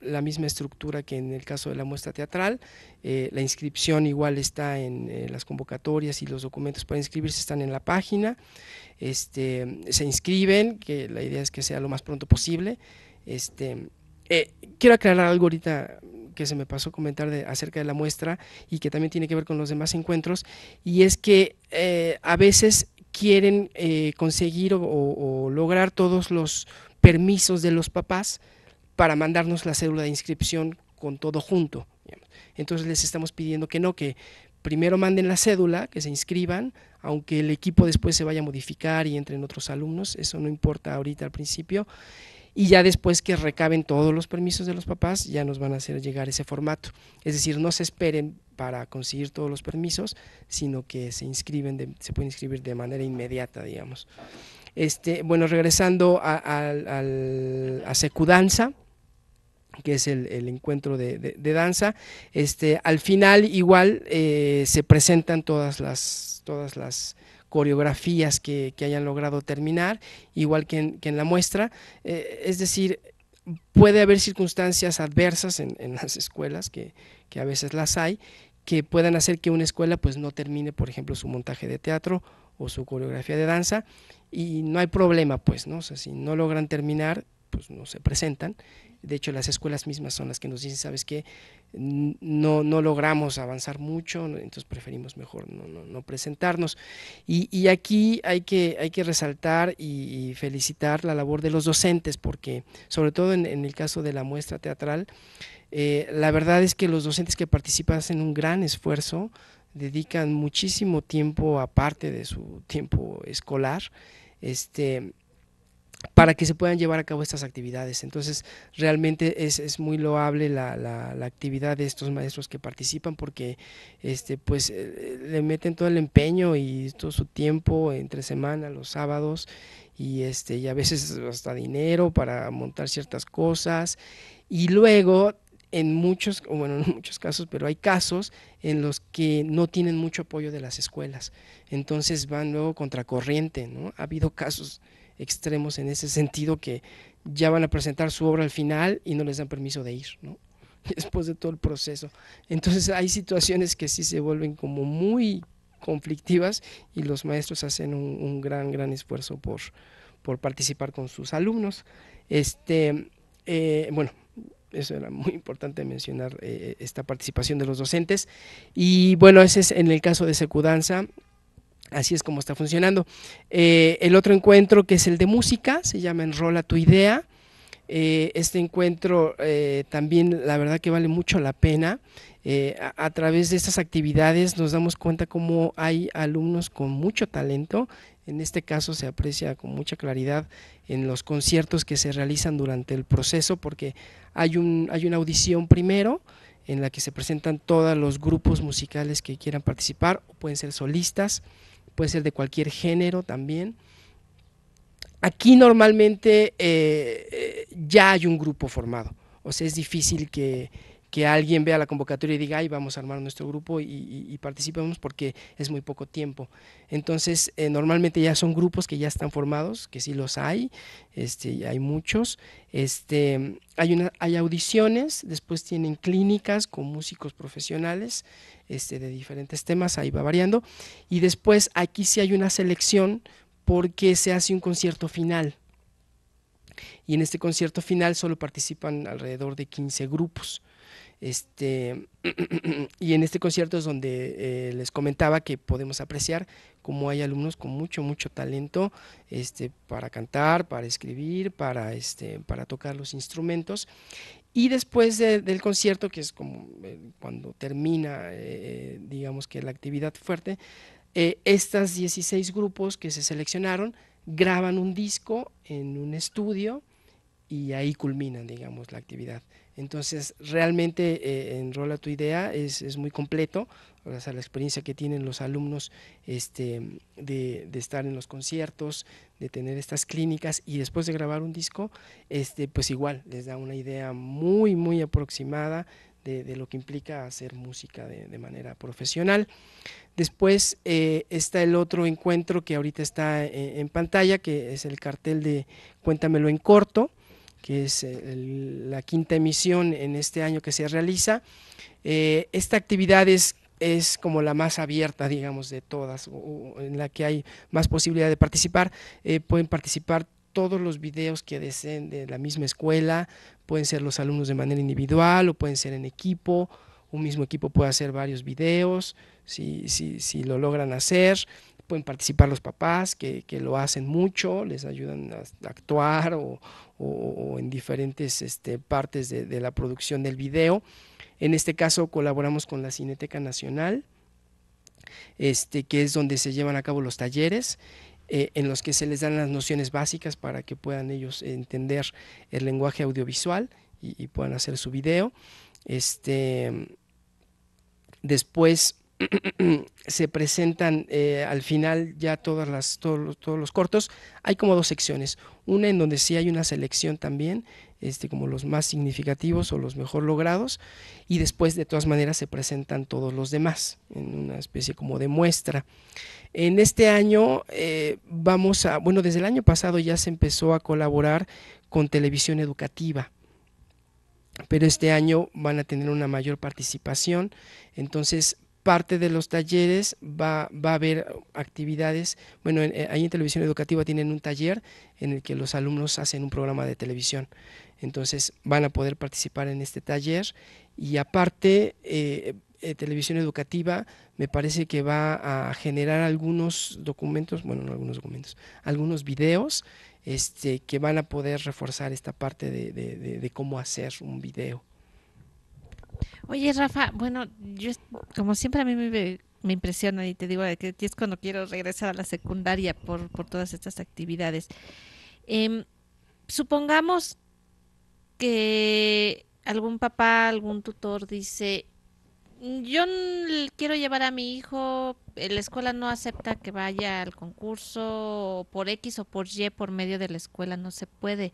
la misma estructura que en el caso de la muestra teatral. Eh, la inscripción igual está en eh, las convocatorias y los documentos para inscribirse están en la página. Este, se inscriben, que la idea es que sea lo más pronto posible. Este, quiero aclarar algo ahorita que se me pasó comentar de, acerca de la muestra y que también tiene que ver con los demás encuentros, y es que a veces quieren conseguir o lograr todos los permisos de los papás para mandarnos la cédula de inscripción con todo junto. Entonces les estamos pidiendo que no, que primero manden la cédula, que se inscriban, aunque el equipo después se vaya a modificar y entren otros alumnos, eso no importa ahorita al principio, y ya después que recaben todos los permisos de los papás, ya nos van a hacer llegar ese formato. Es decir, no se esperen para conseguir todos los permisos, sino que se inscriben, se pueden inscribir de manera inmediata, digamos. Este, bueno, regresando a, Secudanza, que es el, encuentro de, danza, este, al final igual eh, se presentan todas las, coreografías que, hayan logrado terminar, igual que en, la muestra. Eh, es decir, puede haber circunstancias adversas en, las escuelas, que, que, a veces las hay, que puedan hacer que una escuela pues no termine, por ejemplo, su montaje de teatro o su coreografía de danza y no hay problema, pues, ¿no? O si no logran terminar, pues no se presentan. De hecho, las escuelas mismas son las que nos dicen, ¿sabes qué? No, logramos avanzar mucho, entonces preferimos mejor no, presentarnos. Y, aquí hay que, hay que resaltar y, felicitar la labor de los docentes, porque sobre todo en, el caso de la muestra teatral, eh, la verdad es que los docentes que participan hacen un gran esfuerzo dedican muchísimo tiempo aparte de su tiempo escolar, este, para que se puedan llevar a cabo estas actividades. Entonces, realmente es, es muy loable la, la, actividad de estos maestros que participan porque este, pues, eh, le meten todo el empeño y todo su tiempo entre semana, los sábados, y, este, y a veces hasta dinero para montar ciertas cosas. Y luego en muchos, bueno, en *laughs* muchos casos, pero hay casos en los que no tienen mucho apoyo de las escuelas. Entonces van luego contracorriente, ¿no? Ha habido casos extremos en ese sentido que ya van a presentar su obra al final y no les dan permiso de ir, ¿no? *laughs* Después de todo el proceso. Entonces hay situaciones que sí se vuelven como muy conflictivas y los maestros hacen un, gran, gran esfuerzo por, por participar con sus alumnos. Este, eh, bueno, eso era muy importante mencionar eh, eh, esta participación de los docentes. Y bueno, ese es en el caso de Secudanza. Así es como está funcionando. Eh, el otro encuentro que es el de música, se llama Enrola tu idea. este encuentro también la verdad que vale mucho la pena. A, a, través de estas actividades nos damos cuenta cómo hay alumnos con mucho talento en este caso se aprecia con mucha claridad en los conciertos que se realizan durante el proceso porque hay, un, hay una audición primero en la que se presentan todos los grupos musicales que quieran participar, pueden ser solistas, pueden ser de cualquier género también. Aquí normalmente eh, eh, ya hay un grupo formado, o sea, es difícil que, que alguien vea la convocatoria y diga, vamos a armar nuestro grupo y, participemos porque es muy poco tiempo. Entonces, eh, normalmente ya son grupos que ya están formados, que sí los hay, este, hay muchos. Este, hay, una, hay audiciones, después tienen clínicas con músicos profesionales este, de diferentes temas, ahí va variando. Y después aquí sí hay una selección porque se hace un concierto final y en este concierto final solo participan alrededor de 15 grupos. Este, *clears throat* y en este concierto es donde eh, les comentaba que podemos apreciar cómo hay alumnos con mucho, mucho talento este, para cantar, para escribir, para, este, para tocar los instrumentos. Y después del concierto, que es como eh, cuando termina, eh, digamos que la actividad fuerte, estos 16 grupos que se seleccionaron graban un disco en un estudio y ahí culminan, digamos, la actividad entonces, realmente eh, enrola tu idea, es, muy completo, gracias a la experiencia que tienen los alumnos este, de, estar en los conciertos, de tener estas clínicas y después de grabar un disco, este, pues igual les da una idea muy, muy aproximada de, lo que implica hacer música de, manera profesional. Después eh, está el otro encuentro que ahorita está eh, en pantalla, que es el cartel de Cuéntamelo en corto que es eh, la quinta emisión en este año que se realiza. Eh, esta actividad es, es, como la más abierta, digamos, de todas, en la que hay más posibilidad de participar. Eh, pueden participar todos los videos que deseen de la misma escuela, pueden ser los alumnos de manera individual o pueden ser en equipo, un mismo equipo puede hacer varios videos, si, si, si lo logran hacer, pueden participar los papás que, que, lo hacen mucho, les ayudan a actuar o, o, en diferentes este, partes de, la producción del video. En este caso colaboramos con la Cineteca Nacional, este, que es donde se llevan a cabo los talleres. Eh, en los que se les dan las nociones básicas para que puedan ellos entender el lenguaje audiovisual y, y puedan hacer su video. Este, después *clears throat* se presentan eh, al final ya todas las, todos, todos, los cortos. Hay como dos secciones, una en donde sí hay una selección también, este, como los más significativos o los mejor logrados, y después de todas maneras se presentan todos los demás, en una especie como de muestra. En este año eh, vamos a, bueno, desde el año pasado ya se empezó a colaborar con televisión educativa pero este año van a tener una mayor participación. Entonces, parte de los talleres va, a haber actividades, bueno, en, eh, ahí en televisión educativa tienen un taller en el que los alumnos hacen un programa de televisión, entonces van a poder participar en este taller y aparte eh, eh, televisión educativa me parece que va a generar algunos documentos, bueno, no algunos documentos, algunos videos este, que van a poder reforzar esta parte de cómo hacer un video. Oye, Rafa, bueno, yo como siempre a mí me, impresiona y te digo que es cuando quiero regresar a la secundaria por, por todas estas actividades. Em, supongamos que algún papá, algún tutor dice, yo quiero llevar a mi hijo, la escuela no acepta que vaya al concurso por X o por Y, por medio de la escuela no se puede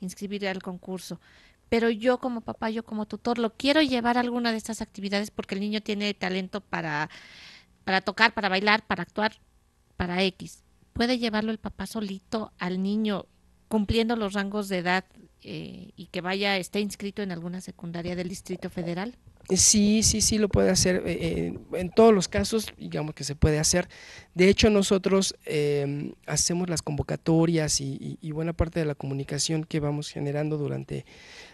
inscribir al concurso pero yo como papá, yo como tutor, lo quiero llevar a alguna de estas actividades porque el niño tiene talento para, para tocar, para bailar, para actuar, para X. ¿Puede llevarlo el papá solito al niño cumpliendo los rangos de edad eh, y que vaya, esté inscrito en alguna secundaria del Distrito Federal? Eh, sí, sí, sí lo puede hacer. Eh, en todos los casos, digamos que se puede hacer. De hecho, nosotros em, hacemos las convocatorias y, buena parte de la comunicación que vamos generando durante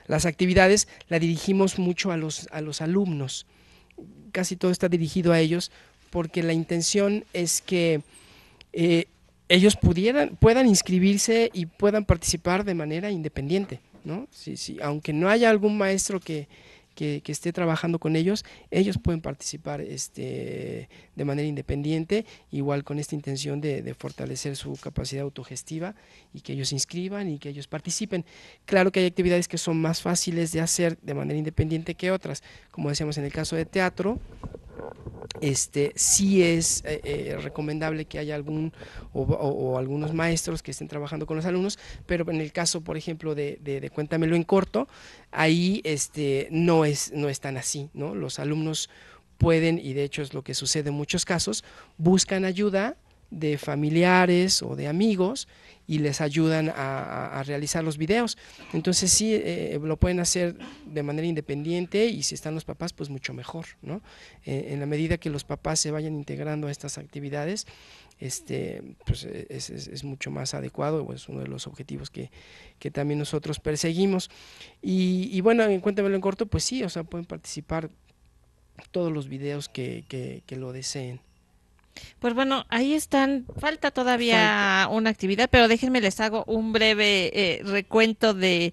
las actividades la dirigimos mucho a los, a los alumnos. Casi todo está dirigido a ellos porque la intención es que eh, ellos pudieran, puedan inscribirse y puedan participar de manera independiente. ¿no? Sí, sí, aunque no haya algún maestro que que, esté trabajando con ellos, ellos pueden participar este, de manera independiente, igual con esta intención de, de fortalecer su capacidad autogestiva y que ellos se inscriban y que ellos participen. Claro que hay actividades que son más fáciles de hacer de manera independiente que otras, como decíamos en el caso de teatro, este sí es eh, eh, recomendable que haya algún o, algunos maestros que estén trabajando con los alumnos, pero en el caso, por ejemplo, de, Cuéntamelo en corto, ahí este, no, es, no tan así, ¿no? Los alumnos pueden, y de hecho es lo que sucede en muchos casos, buscan ayuda de familiares o de amigos y les ayudan a, realizar los videos. Entonces sí, eh, eh, lo pueden hacer de manera independiente y si están los papás, pues mucho mejor, ¿no? Eh, en la medida que los papás se vayan integrando a estas actividades, este, pues es, mucho más adecuado, es uno de los objetivos que, también nosotros perseguimos. Y, y bueno, en Cuéntamelo en corto, pues sí, o sea, pueden participar todos los videos que, que lo deseen. Pues bueno, ahí están. Falta todavía una actividad, pero déjenme les hago un breve eh, recuento de,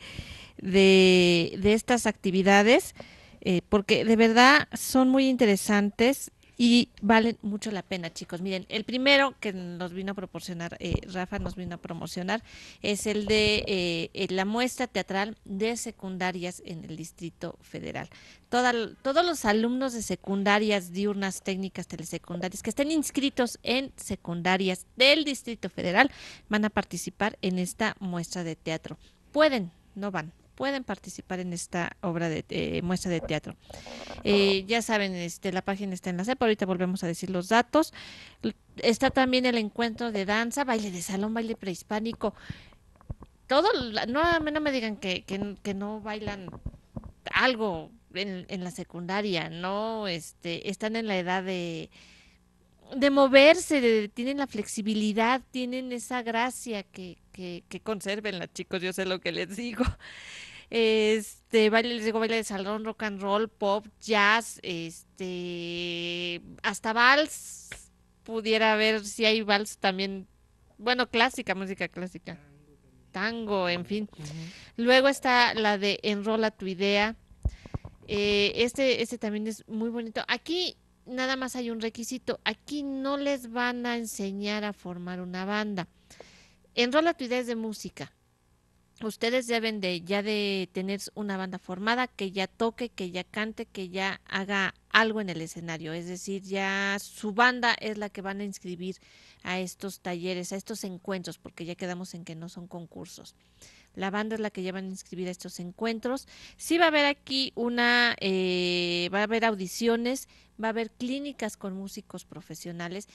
de, estas actividades, eh, porque de verdad son muy interesantes y valen mucho la pena, chicos. Miren, el primero que nos vino a proporcionar, eh, Rafa nos vino a promocionar, es el de eh, eh, la muestra teatral de secundarias en el Distrito Federal. todos los alumnos de secundarias diurnas técnicas telesecundarias que estén inscritos en secundarias del Distrito Federal van a participar en esta muestra de teatro. Pueden, no van, pueden participar en esta obra de eh, muestra de teatro. Eh, ya saben, este, la página está en la sepa, ahorita volvemos a decir los datos. Está también el encuentro de danza, baile de salón, baile prehispánico. Todo, no, me digan que, no bailan algo en, la secundaria, no, este, están en la edad de, de moverse, tienen la flexibilidad, tienen esa gracia que, que, que conserven las chicos, yo sé lo que les digo este, baile, les digo, baile de salón, rock and roll, pop, jazz, este, hasta vals, pudiera ver si hay vals también, bueno, clásica, música clásica, tango, en fin. Luego está la de Enrola tu idea. Eh, este, este también es muy bonito. Aquí nada más hay un requisito. Aquí no les van a enseñar a formar una banda. Enrola tu idea es de música ustedes deben de ya de tener una banda formada que ya toque, que ya cante, que ya haga algo en el escenario, es decir, ya su banda es la que van a inscribir a estos talleres, a estos encuentros, porque ya quedamos en que no son concursos. La banda es la que ya van a inscribir a estos encuentros. Sí va a haber aquí una, eh, va a haber audiciones, va a haber clínicas con músicos profesionales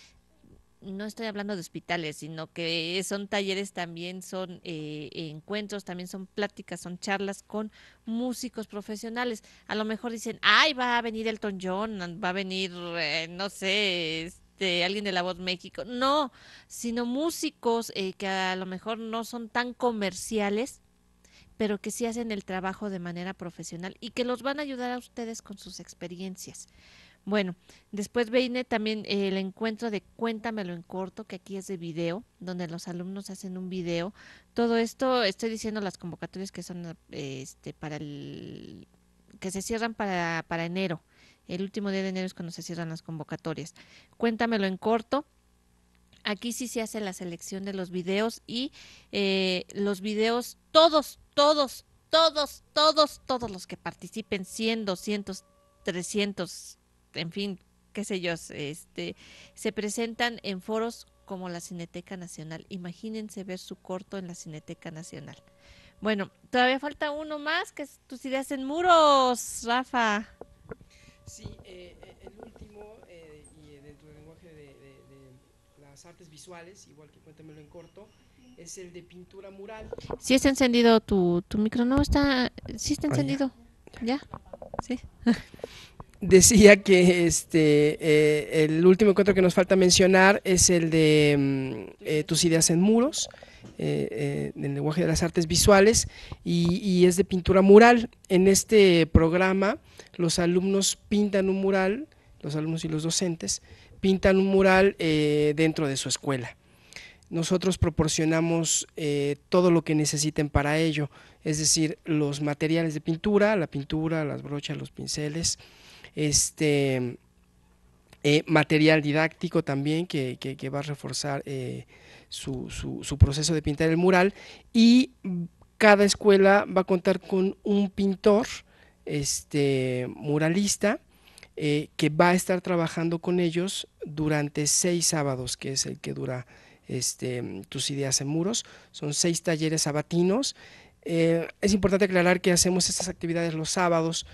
no estoy hablando de hospitales, sino que son talleres también, son eh, encuentros, también son pláticas, son charlas con músicos profesionales. A lo mejor dicen, ay, va a venir Elton John, va a venir, eh, no sé, este, alguien de La Voz México. No, sino músicos eh, que a lo mejor no son tan comerciales, pero que sí hacen el trabajo de manera profesional y que los van a ayudar a ustedes con sus experiencias. Bueno, después viene también el encuentro de Cuéntamelo en corto, que aquí es de video, donde los alumnos hacen un video. Todo esto, estoy diciendo las convocatorias que son este, para el, que se cierran para, enero. El último día de enero es cuando se cierran las convocatorias. Cuéntamelo en corto, aquí sí se hace la selección de los videos y eh, los videos, todos, todos, todos, todos, todos los que participen, 100, 200, 300, en fin, qué sé yo, este, se presentan en foros como la Cineteca Nacional. Imagínense ver su corto en la Cineteca Nacional. Bueno, todavía falta uno más, que es tus ideas en muros, Rafa. Sí, eh, eh, el último, eh, y dentro del lenguaje de, las artes visuales, igual que cuéntamelo en corto, es el de pintura mural. ¿Sí está encendido tu, tu micro, no está, sí está ah, encendido, ¿Ya? sí. *laughs* decía que este, eh, el último encuentro que nos falta mencionar es el de mm, eh, Tus ideas en muros, eh, en lenguaje de las artes visuales, y, y, es de pintura mural. En este programa los alumnos pintan un mural, los alumnos y los docentes pintan un mural dentro de su escuela. Nosotros proporcionamos todo lo que necesiten para ello, es decir, los materiales de pintura, la pintura, las brochas, los pinceles, este eh, material didáctico también que, va a reforzar eh, su, proceso de pintar el mural y cada escuela va a contar con un pintor este, muralista eh, que va a estar trabajando con ellos durante seis sábados, que es el que dura este, tus ideas en muros. Son seis talleres sabatinos. es importante aclarar que hacemos estas actividades los sábados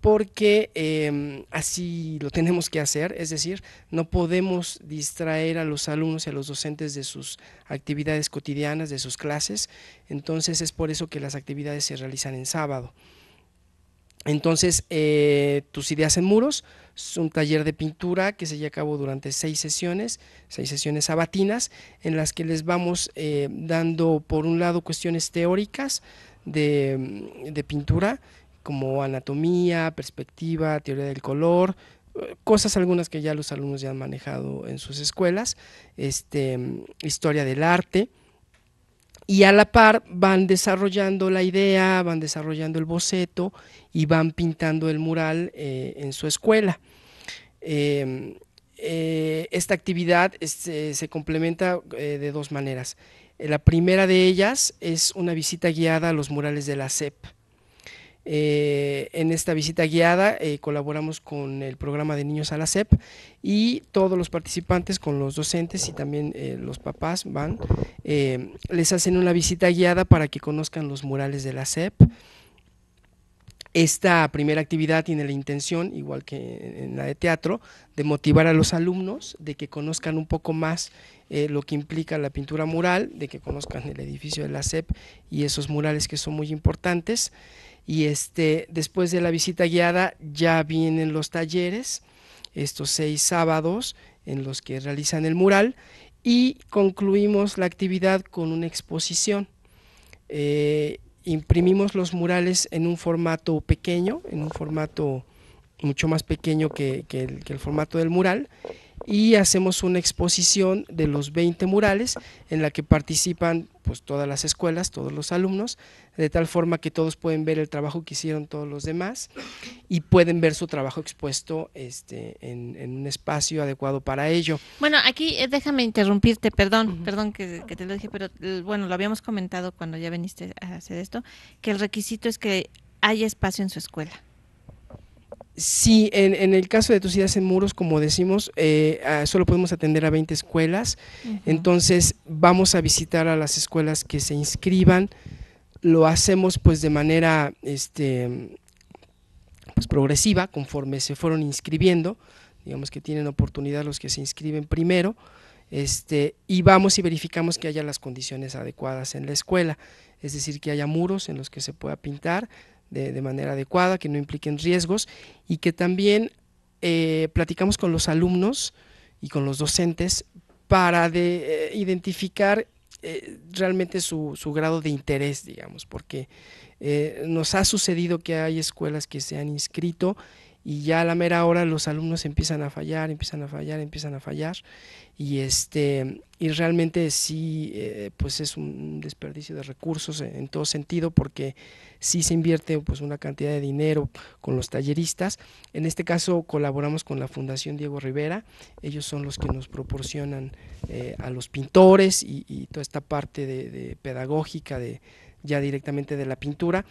porque em, así lo tenemos que hacer, es decir, no podemos distraer a los alumnos y a los docentes de sus actividades cotidianas, de sus clases, entonces es por eso que las actividades se realizan en sábado. Entonces, eh, tus ideas en muros es un taller de pintura que se lleva a cabo durante seis sesiones, seis sesiones sabatinas, en las que les vamos eh, dando, por un lado, cuestiones teóricas de, mm, de pintura, como anatomía, perspectiva, teoría del color, eh, cosas algunas que ya los alumnos ya han manejado en sus escuelas, este, historia del arte, y a la par van desarrollando la idea, van desarrollando el boceto y van pintando el mural eh, en su escuela. Em, eh, esta actividad este, se complementa de dos maneras. La primera de ellas es una visita guiada a los murales de la CEP. Eh, en esta visita guiada eh, colaboramos con el programa de niños a la SEP y todos los participantes con los docentes y también eh, los papás van, les hacen una visita guiada para que conozcan los murales de la SEP. Esta primera actividad tiene la intención, igual que en la de teatro, de motivar a los alumnos, de que conozcan un poco más lo que implica la pintura mural, de que conozcan el edificio de la SEP y esos murales que son muy importantes. Y este, después de la visita guiada ya vienen los talleres, estos seis sábados en los que realizan el mural y concluimos la actividad con una exposición. Eh, imprimimos los murales en un formato pequeño, en un formato mucho más pequeño que, el, que el formato del mural y hacemos una exposición de los 20 murales en la que participan pues todas las escuelas, todos los alumnos, de tal forma que todos pueden ver el trabajo que hicieron todos los demás y pueden ver su trabajo expuesto este, en, un espacio adecuado para ello. Bueno, aquí eh, déjame interrumpirte, perdón, perdón que, que, te lo dije, pero eh, bueno, lo habíamos comentado cuando ya veniste a hacer esto, que el requisito es que haya espacio en su escuela. Sí, en, el caso de tus ideas en muros, como decimos, eh, ah, solo podemos atender a 20 escuelas, entonces vamos a visitar a las escuelas que se inscriban, lo hacemos pues de manera este, pues, progresiva, conforme se fueron inscribiendo, digamos que tienen oportunidad los que se inscriben primero, este, y vamos y verificamos que haya las condiciones adecuadas en la escuela, es decir, que haya muros en los que se pueda pintar, de, manera adecuada, que no impliquen riesgos y que también eh, platicamos con los alumnos y con los docentes para de, eh, identificar eh, realmente su, su, grado de interés, digamos, porque nos ha sucedido que hay escuelas que se han inscrito y ya a la mera hora los alumnos empiezan a fallar, empiezan a fallar, empiezan a fallar y este y realmente sí eh, pues es un desperdicio de recursos en, todo sentido porque sí se invierte pues una cantidad de dinero con los talleristas. En este caso colaboramos con la Fundación Diego Rivera, ellos son los que nos proporcionan eh, a los pintores y, toda esta parte de pedagógica de ya directamente de la pintura.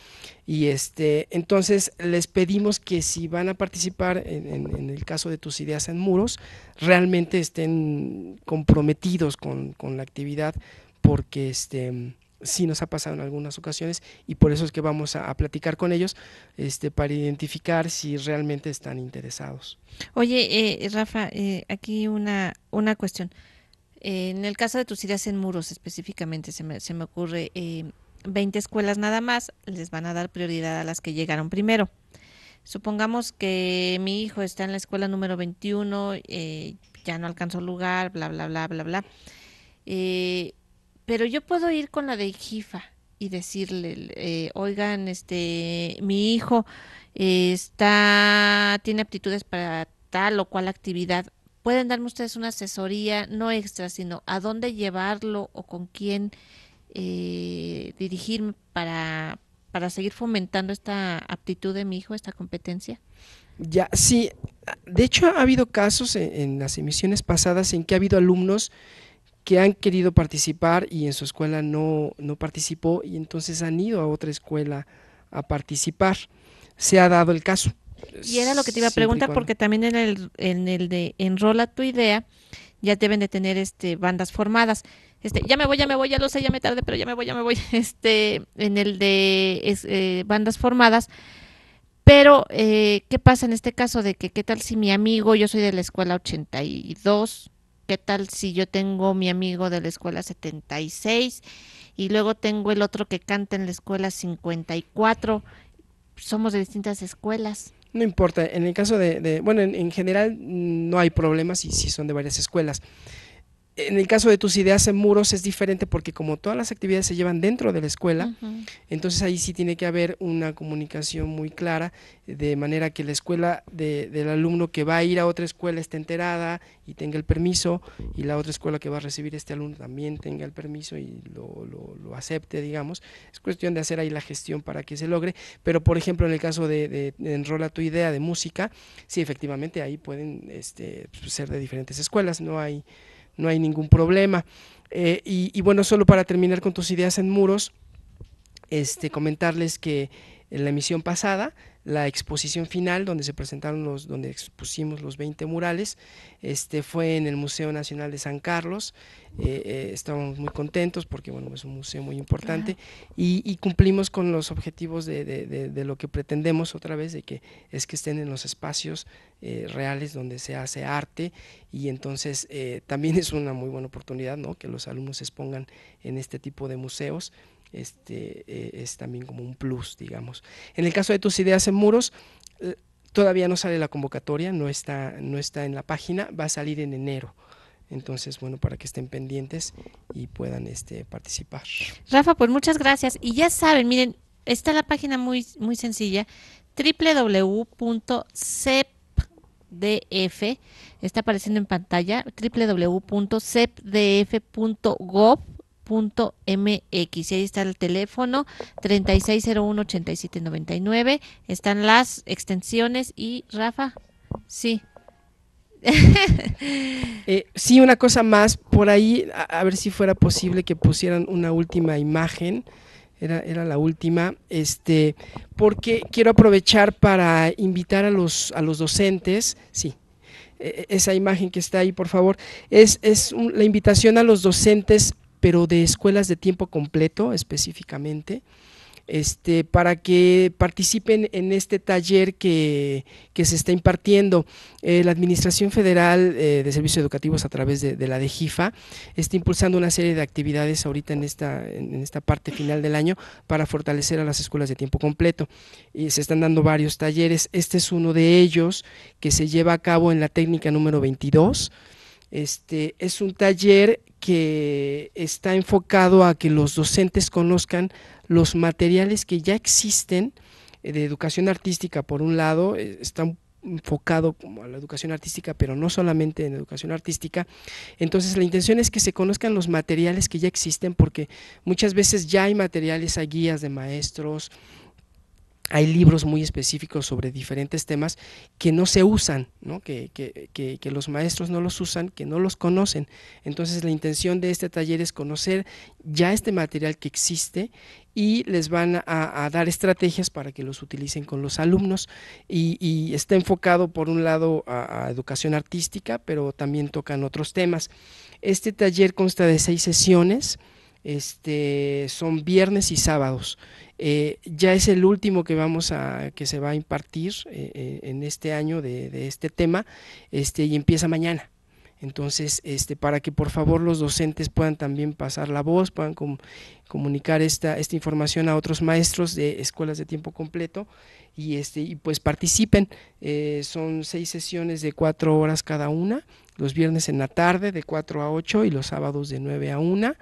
Y este, entonces les pedimos que si van a participar en, el caso de tus ideas en muros, realmente estén comprometidos con, la actividad, porque este sí nos ha pasado en algunas ocasiones y por eso es que vamos a, platicar con ellos este, para identificar si realmente están interesados. Oye, eh, Rafa, eh, aquí una, una cuestión. en el caso de tus ideas en muros específicamente, se me, se me ocurre, eh, 20 escuelas nada más, les van a dar prioridad a las que llegaron primero. Supongamos que mi hijo está en la escuela número 21, eh, ya no alcanzó lugar, bla, bla, bla, bla, bla. Eh, pero yo puedo ir con la de Jifa y decirle, eh, oigan, este, mi hijo está, tiene aptitudes para tal o cual actividad. ¿Pueden darme ustedes una asesoría, no extra, sino a dónde llevarlo o con quién? eh, dirigirme para, seguir fomentando esta aptitud de mi hijo, esta competencia? Ya, sí. De hecho, ha habido casos en, las emisiones pasadas en que ha habido alumnos que han querido participar y en su escuela no, no participó y entonces han ido a otra escuela a participar. Se ha dado el caso. Y era lo que te iba a preguntar porque también en el, en el de Enrola tu idea ya deben de tener este bandas formadas. Este, ya me voy, ya me voy, ya lo sé, ya me tarde, pero ya me voy, ya me voy. *laughs* Este, en el de eh, bandas formadas. Pero, eh, ¿qué pasa en este caso de que qué tal si mi amigo, yo soy de la escuela 82, qué tal si yo tengo mi amigo de la escuela 76 y luego tengo el otro que canta en la escuela 54? Somos de distintas escuelas no importa, en el caso de, bueno, en, general mm, no hay problemas y si son de varias escuelas en el caso de tus ideas en muros es diferente porque como todas las actividades se llevan dentro de la escuela, entonces ahí sí tiene que haber una comunicación muy clara, de manera que la escuela del alumno que va a ir a otra escuela esté enterada y tenga el permiso, y la otra escuela que va a recibir este alumno también tenga el permiso y lo, lo, acepte, digamos. Es cuestión de hacer ahí la gestión para que se logre, pero por ejemplo en el caso de, de, Enrola tu idea de música, sí, efectivamente ahí pueden este, pues, ser de diferentes escuelas, no hay no hay ningún problema. Eh, y, y, bueno, solo para terminar con tus ideas en muros, este, comentarles que en la emisión pasada la exposición final donde se presentaron los, donde expusimos los 20 murales, este fue en el Museo Nacional de San Carlos, eh, eh, estábamos muy contentos porque bueno, es un museo muy importante y, cumplimos con los objetivos de, lo que pretendemos otra vez, de que es que estén en los espacios eh, reales donde se hace arte y entonces también es una muy buena oportunidad ¿no? que los alumnos se expongan en este tipo de museos este, eh, es también como un plus, digamos. En el caso de tus ideas en muros, eh, todavía no sale la convocatoria, no está, no está en la página, va a salir en enero. Entonces, bueno, para que estén pendientes y puedan este, participar. Rafa, pues muchas gracias. Y ya saben, miren, está la página muy, muy sencilla, www.sepdf está apareciendo en pantalla, www.cepdf.gov .mx. Ahí está el teléfono 3601-8799. Están las extensiones y Rafa, sí. *laughs* Eh, sí, una cosa más, por ahí, a, ver si fuera posible que pusieran una última imagen. Era, la última, este, porque quiero aprovechar para invitar a los, a los docentes, sí, e, e, esa imagen que está ahí, por favor, es, es la invitación a los docentes pero de escuelas de tiempo completo específicamente, este, para que participen en este taller que, se está impartiendo. Eh, la Administración Federal eh, de Servicios Educativos a través de, la DEGIFA está impulsando una serie de actividades ahorita en esta, en esta parte final del año para fortalecer a las escuelas de tiempo completo. Y se están dando varios talleres. Este es uno de ellos que se lleva a cabo en la técnica número 22. Este, es un taller que está enfocado a que los docentes conozcan los materiales que ya existen eh, de educación artística, por un lado, eh, está enfocado como a la educación artística, pero no solamente en educación artística. Entonces la intención es que se conozcan los materiales que ya existen, porque muchas veces ya hay materiales, hay guías de maestros, hay libros muy específicos sobre diferentes temas que no se usan, Que, los maestros no los usan, que no los conocen. Entonces la intención de este taller es conocer ya este material que existe y les van a, dar estrategias para que los utilicen con los alumnos y, está enfocado por un lado a, a educación artística, pero también tocan otros temas. Este taller consta de seis sesiones este, son viernes y sábados. Eh, ya es el último que vamos a que se va a impartir eh, eh, en este año de, este tema, este y empieza mañana. Entonces, este, para que por favor los docentes puedan también pasar la voz, puedan comunicar esta, esta información a otros maestros de escuelas de tiempo completo y, este, y pues participen. son seis sesiones de cuatro horas cada una los viernes en la tarde de 4 a 8 y los sábados de 9 a 1.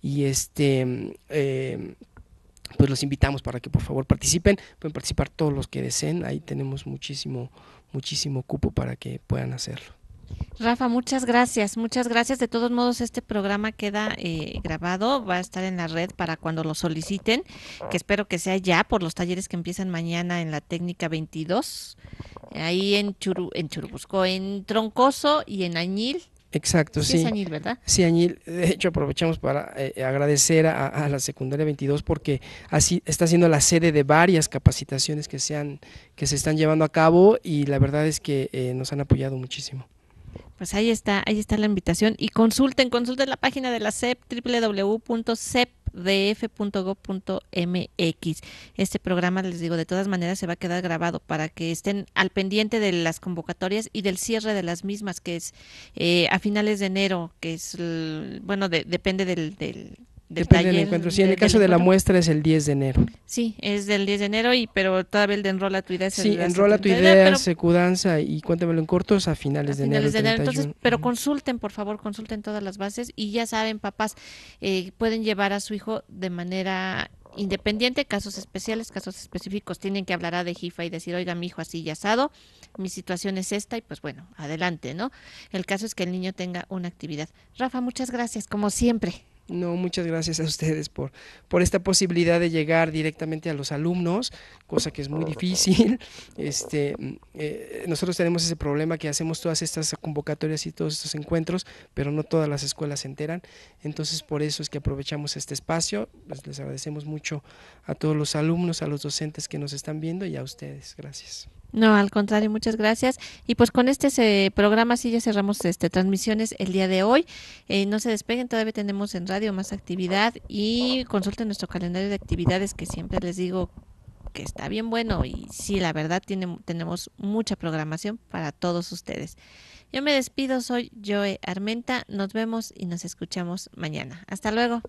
Y este. Em, pues los invitamos para que por favor participen, pueden participar todos los que deseen, ahí tenemos muchísimo, muchísimo cupo para que puedan hacerlo. Rafa, muchas gracias, muchas gracias. De todos modos, este programa queda eh, grabado, va a estar en la red para cuando lo soliciten, que espero que sea ya por los talleres que empiezan mañana en la técnica 22, ahí en, en Churubusco, en Troncoso y en Añil. Exacto, sí. Añil, ¿verdad? Sí, Añil. De hecho, aprovechamos para eh, eh, agradecer a, la secundaria 22 porque así está siendo la sede de varias capacitaciones que se, que se están llevando a cabo y la verdad es que nos han apoyado muchísimo. Pues ahí está, ahí está la invitación y consulten, consulten la página de la CEP www.cep.df.gov.mx. Este programa, les digo, de todas maneras se va a quedar grabado para que estén al pendiente de las convocatorias y del cierre de las mismas, que es eh, a finales de enero, que es, bueno, depende del encuentro. Sí, en el caso de la muestra es el 10 de enero. Sí, es del 10 de enero, y pero todavía el de Enrola tu idea es Sí, Enrola tu idea, Secudanza y Cuéntamelo en cortos a finales, a finales de enero. Entonces, pero mm. consulten, por favor, consulten todas las bases y ya saben, papás, eh, pueden llevar a su hijo de manera independiente, casos especiales, casos específicos, tienen que hablar a de JIFA y decir, oiga, mi hijo así y asado, mi situación es esta y pues bueno, adelante, ¿no? El caso es que el niño tenga una actividad. Rafa, muchas gracias, como siempre. No, muchas gracias a ustedes por, por esta posibilidad de llegar directamente a los alumnos, cosa que es muy difícil. *laughs* Este, eh, nosotros tenemos ese problema que hacemos todas estas convocatorias y todos estos encuentros, pero no todas las escuelas se enteran. Entonces, por eso es que aprovechamos este espacio. Pues, les agradecemos mucho a todos los alumnos, a los docentes que nos están viendo y a ustedes. Gracias. No, al contrario, muchas gracias. Y pues con este programa sí ya cerramos este transmisiones el día de hoy. Eh, no se despeguen, todavía tenemos en radio más actividad y consulten nuestro calendario de actividades que siempre les digo que está bien bueno y sí, la verdad tiene, tenemos mucha programación para todos ustedes. Yo me despido, soy Joe Armenta, nos vemos y nos escuchamos mañana. Hasta luego.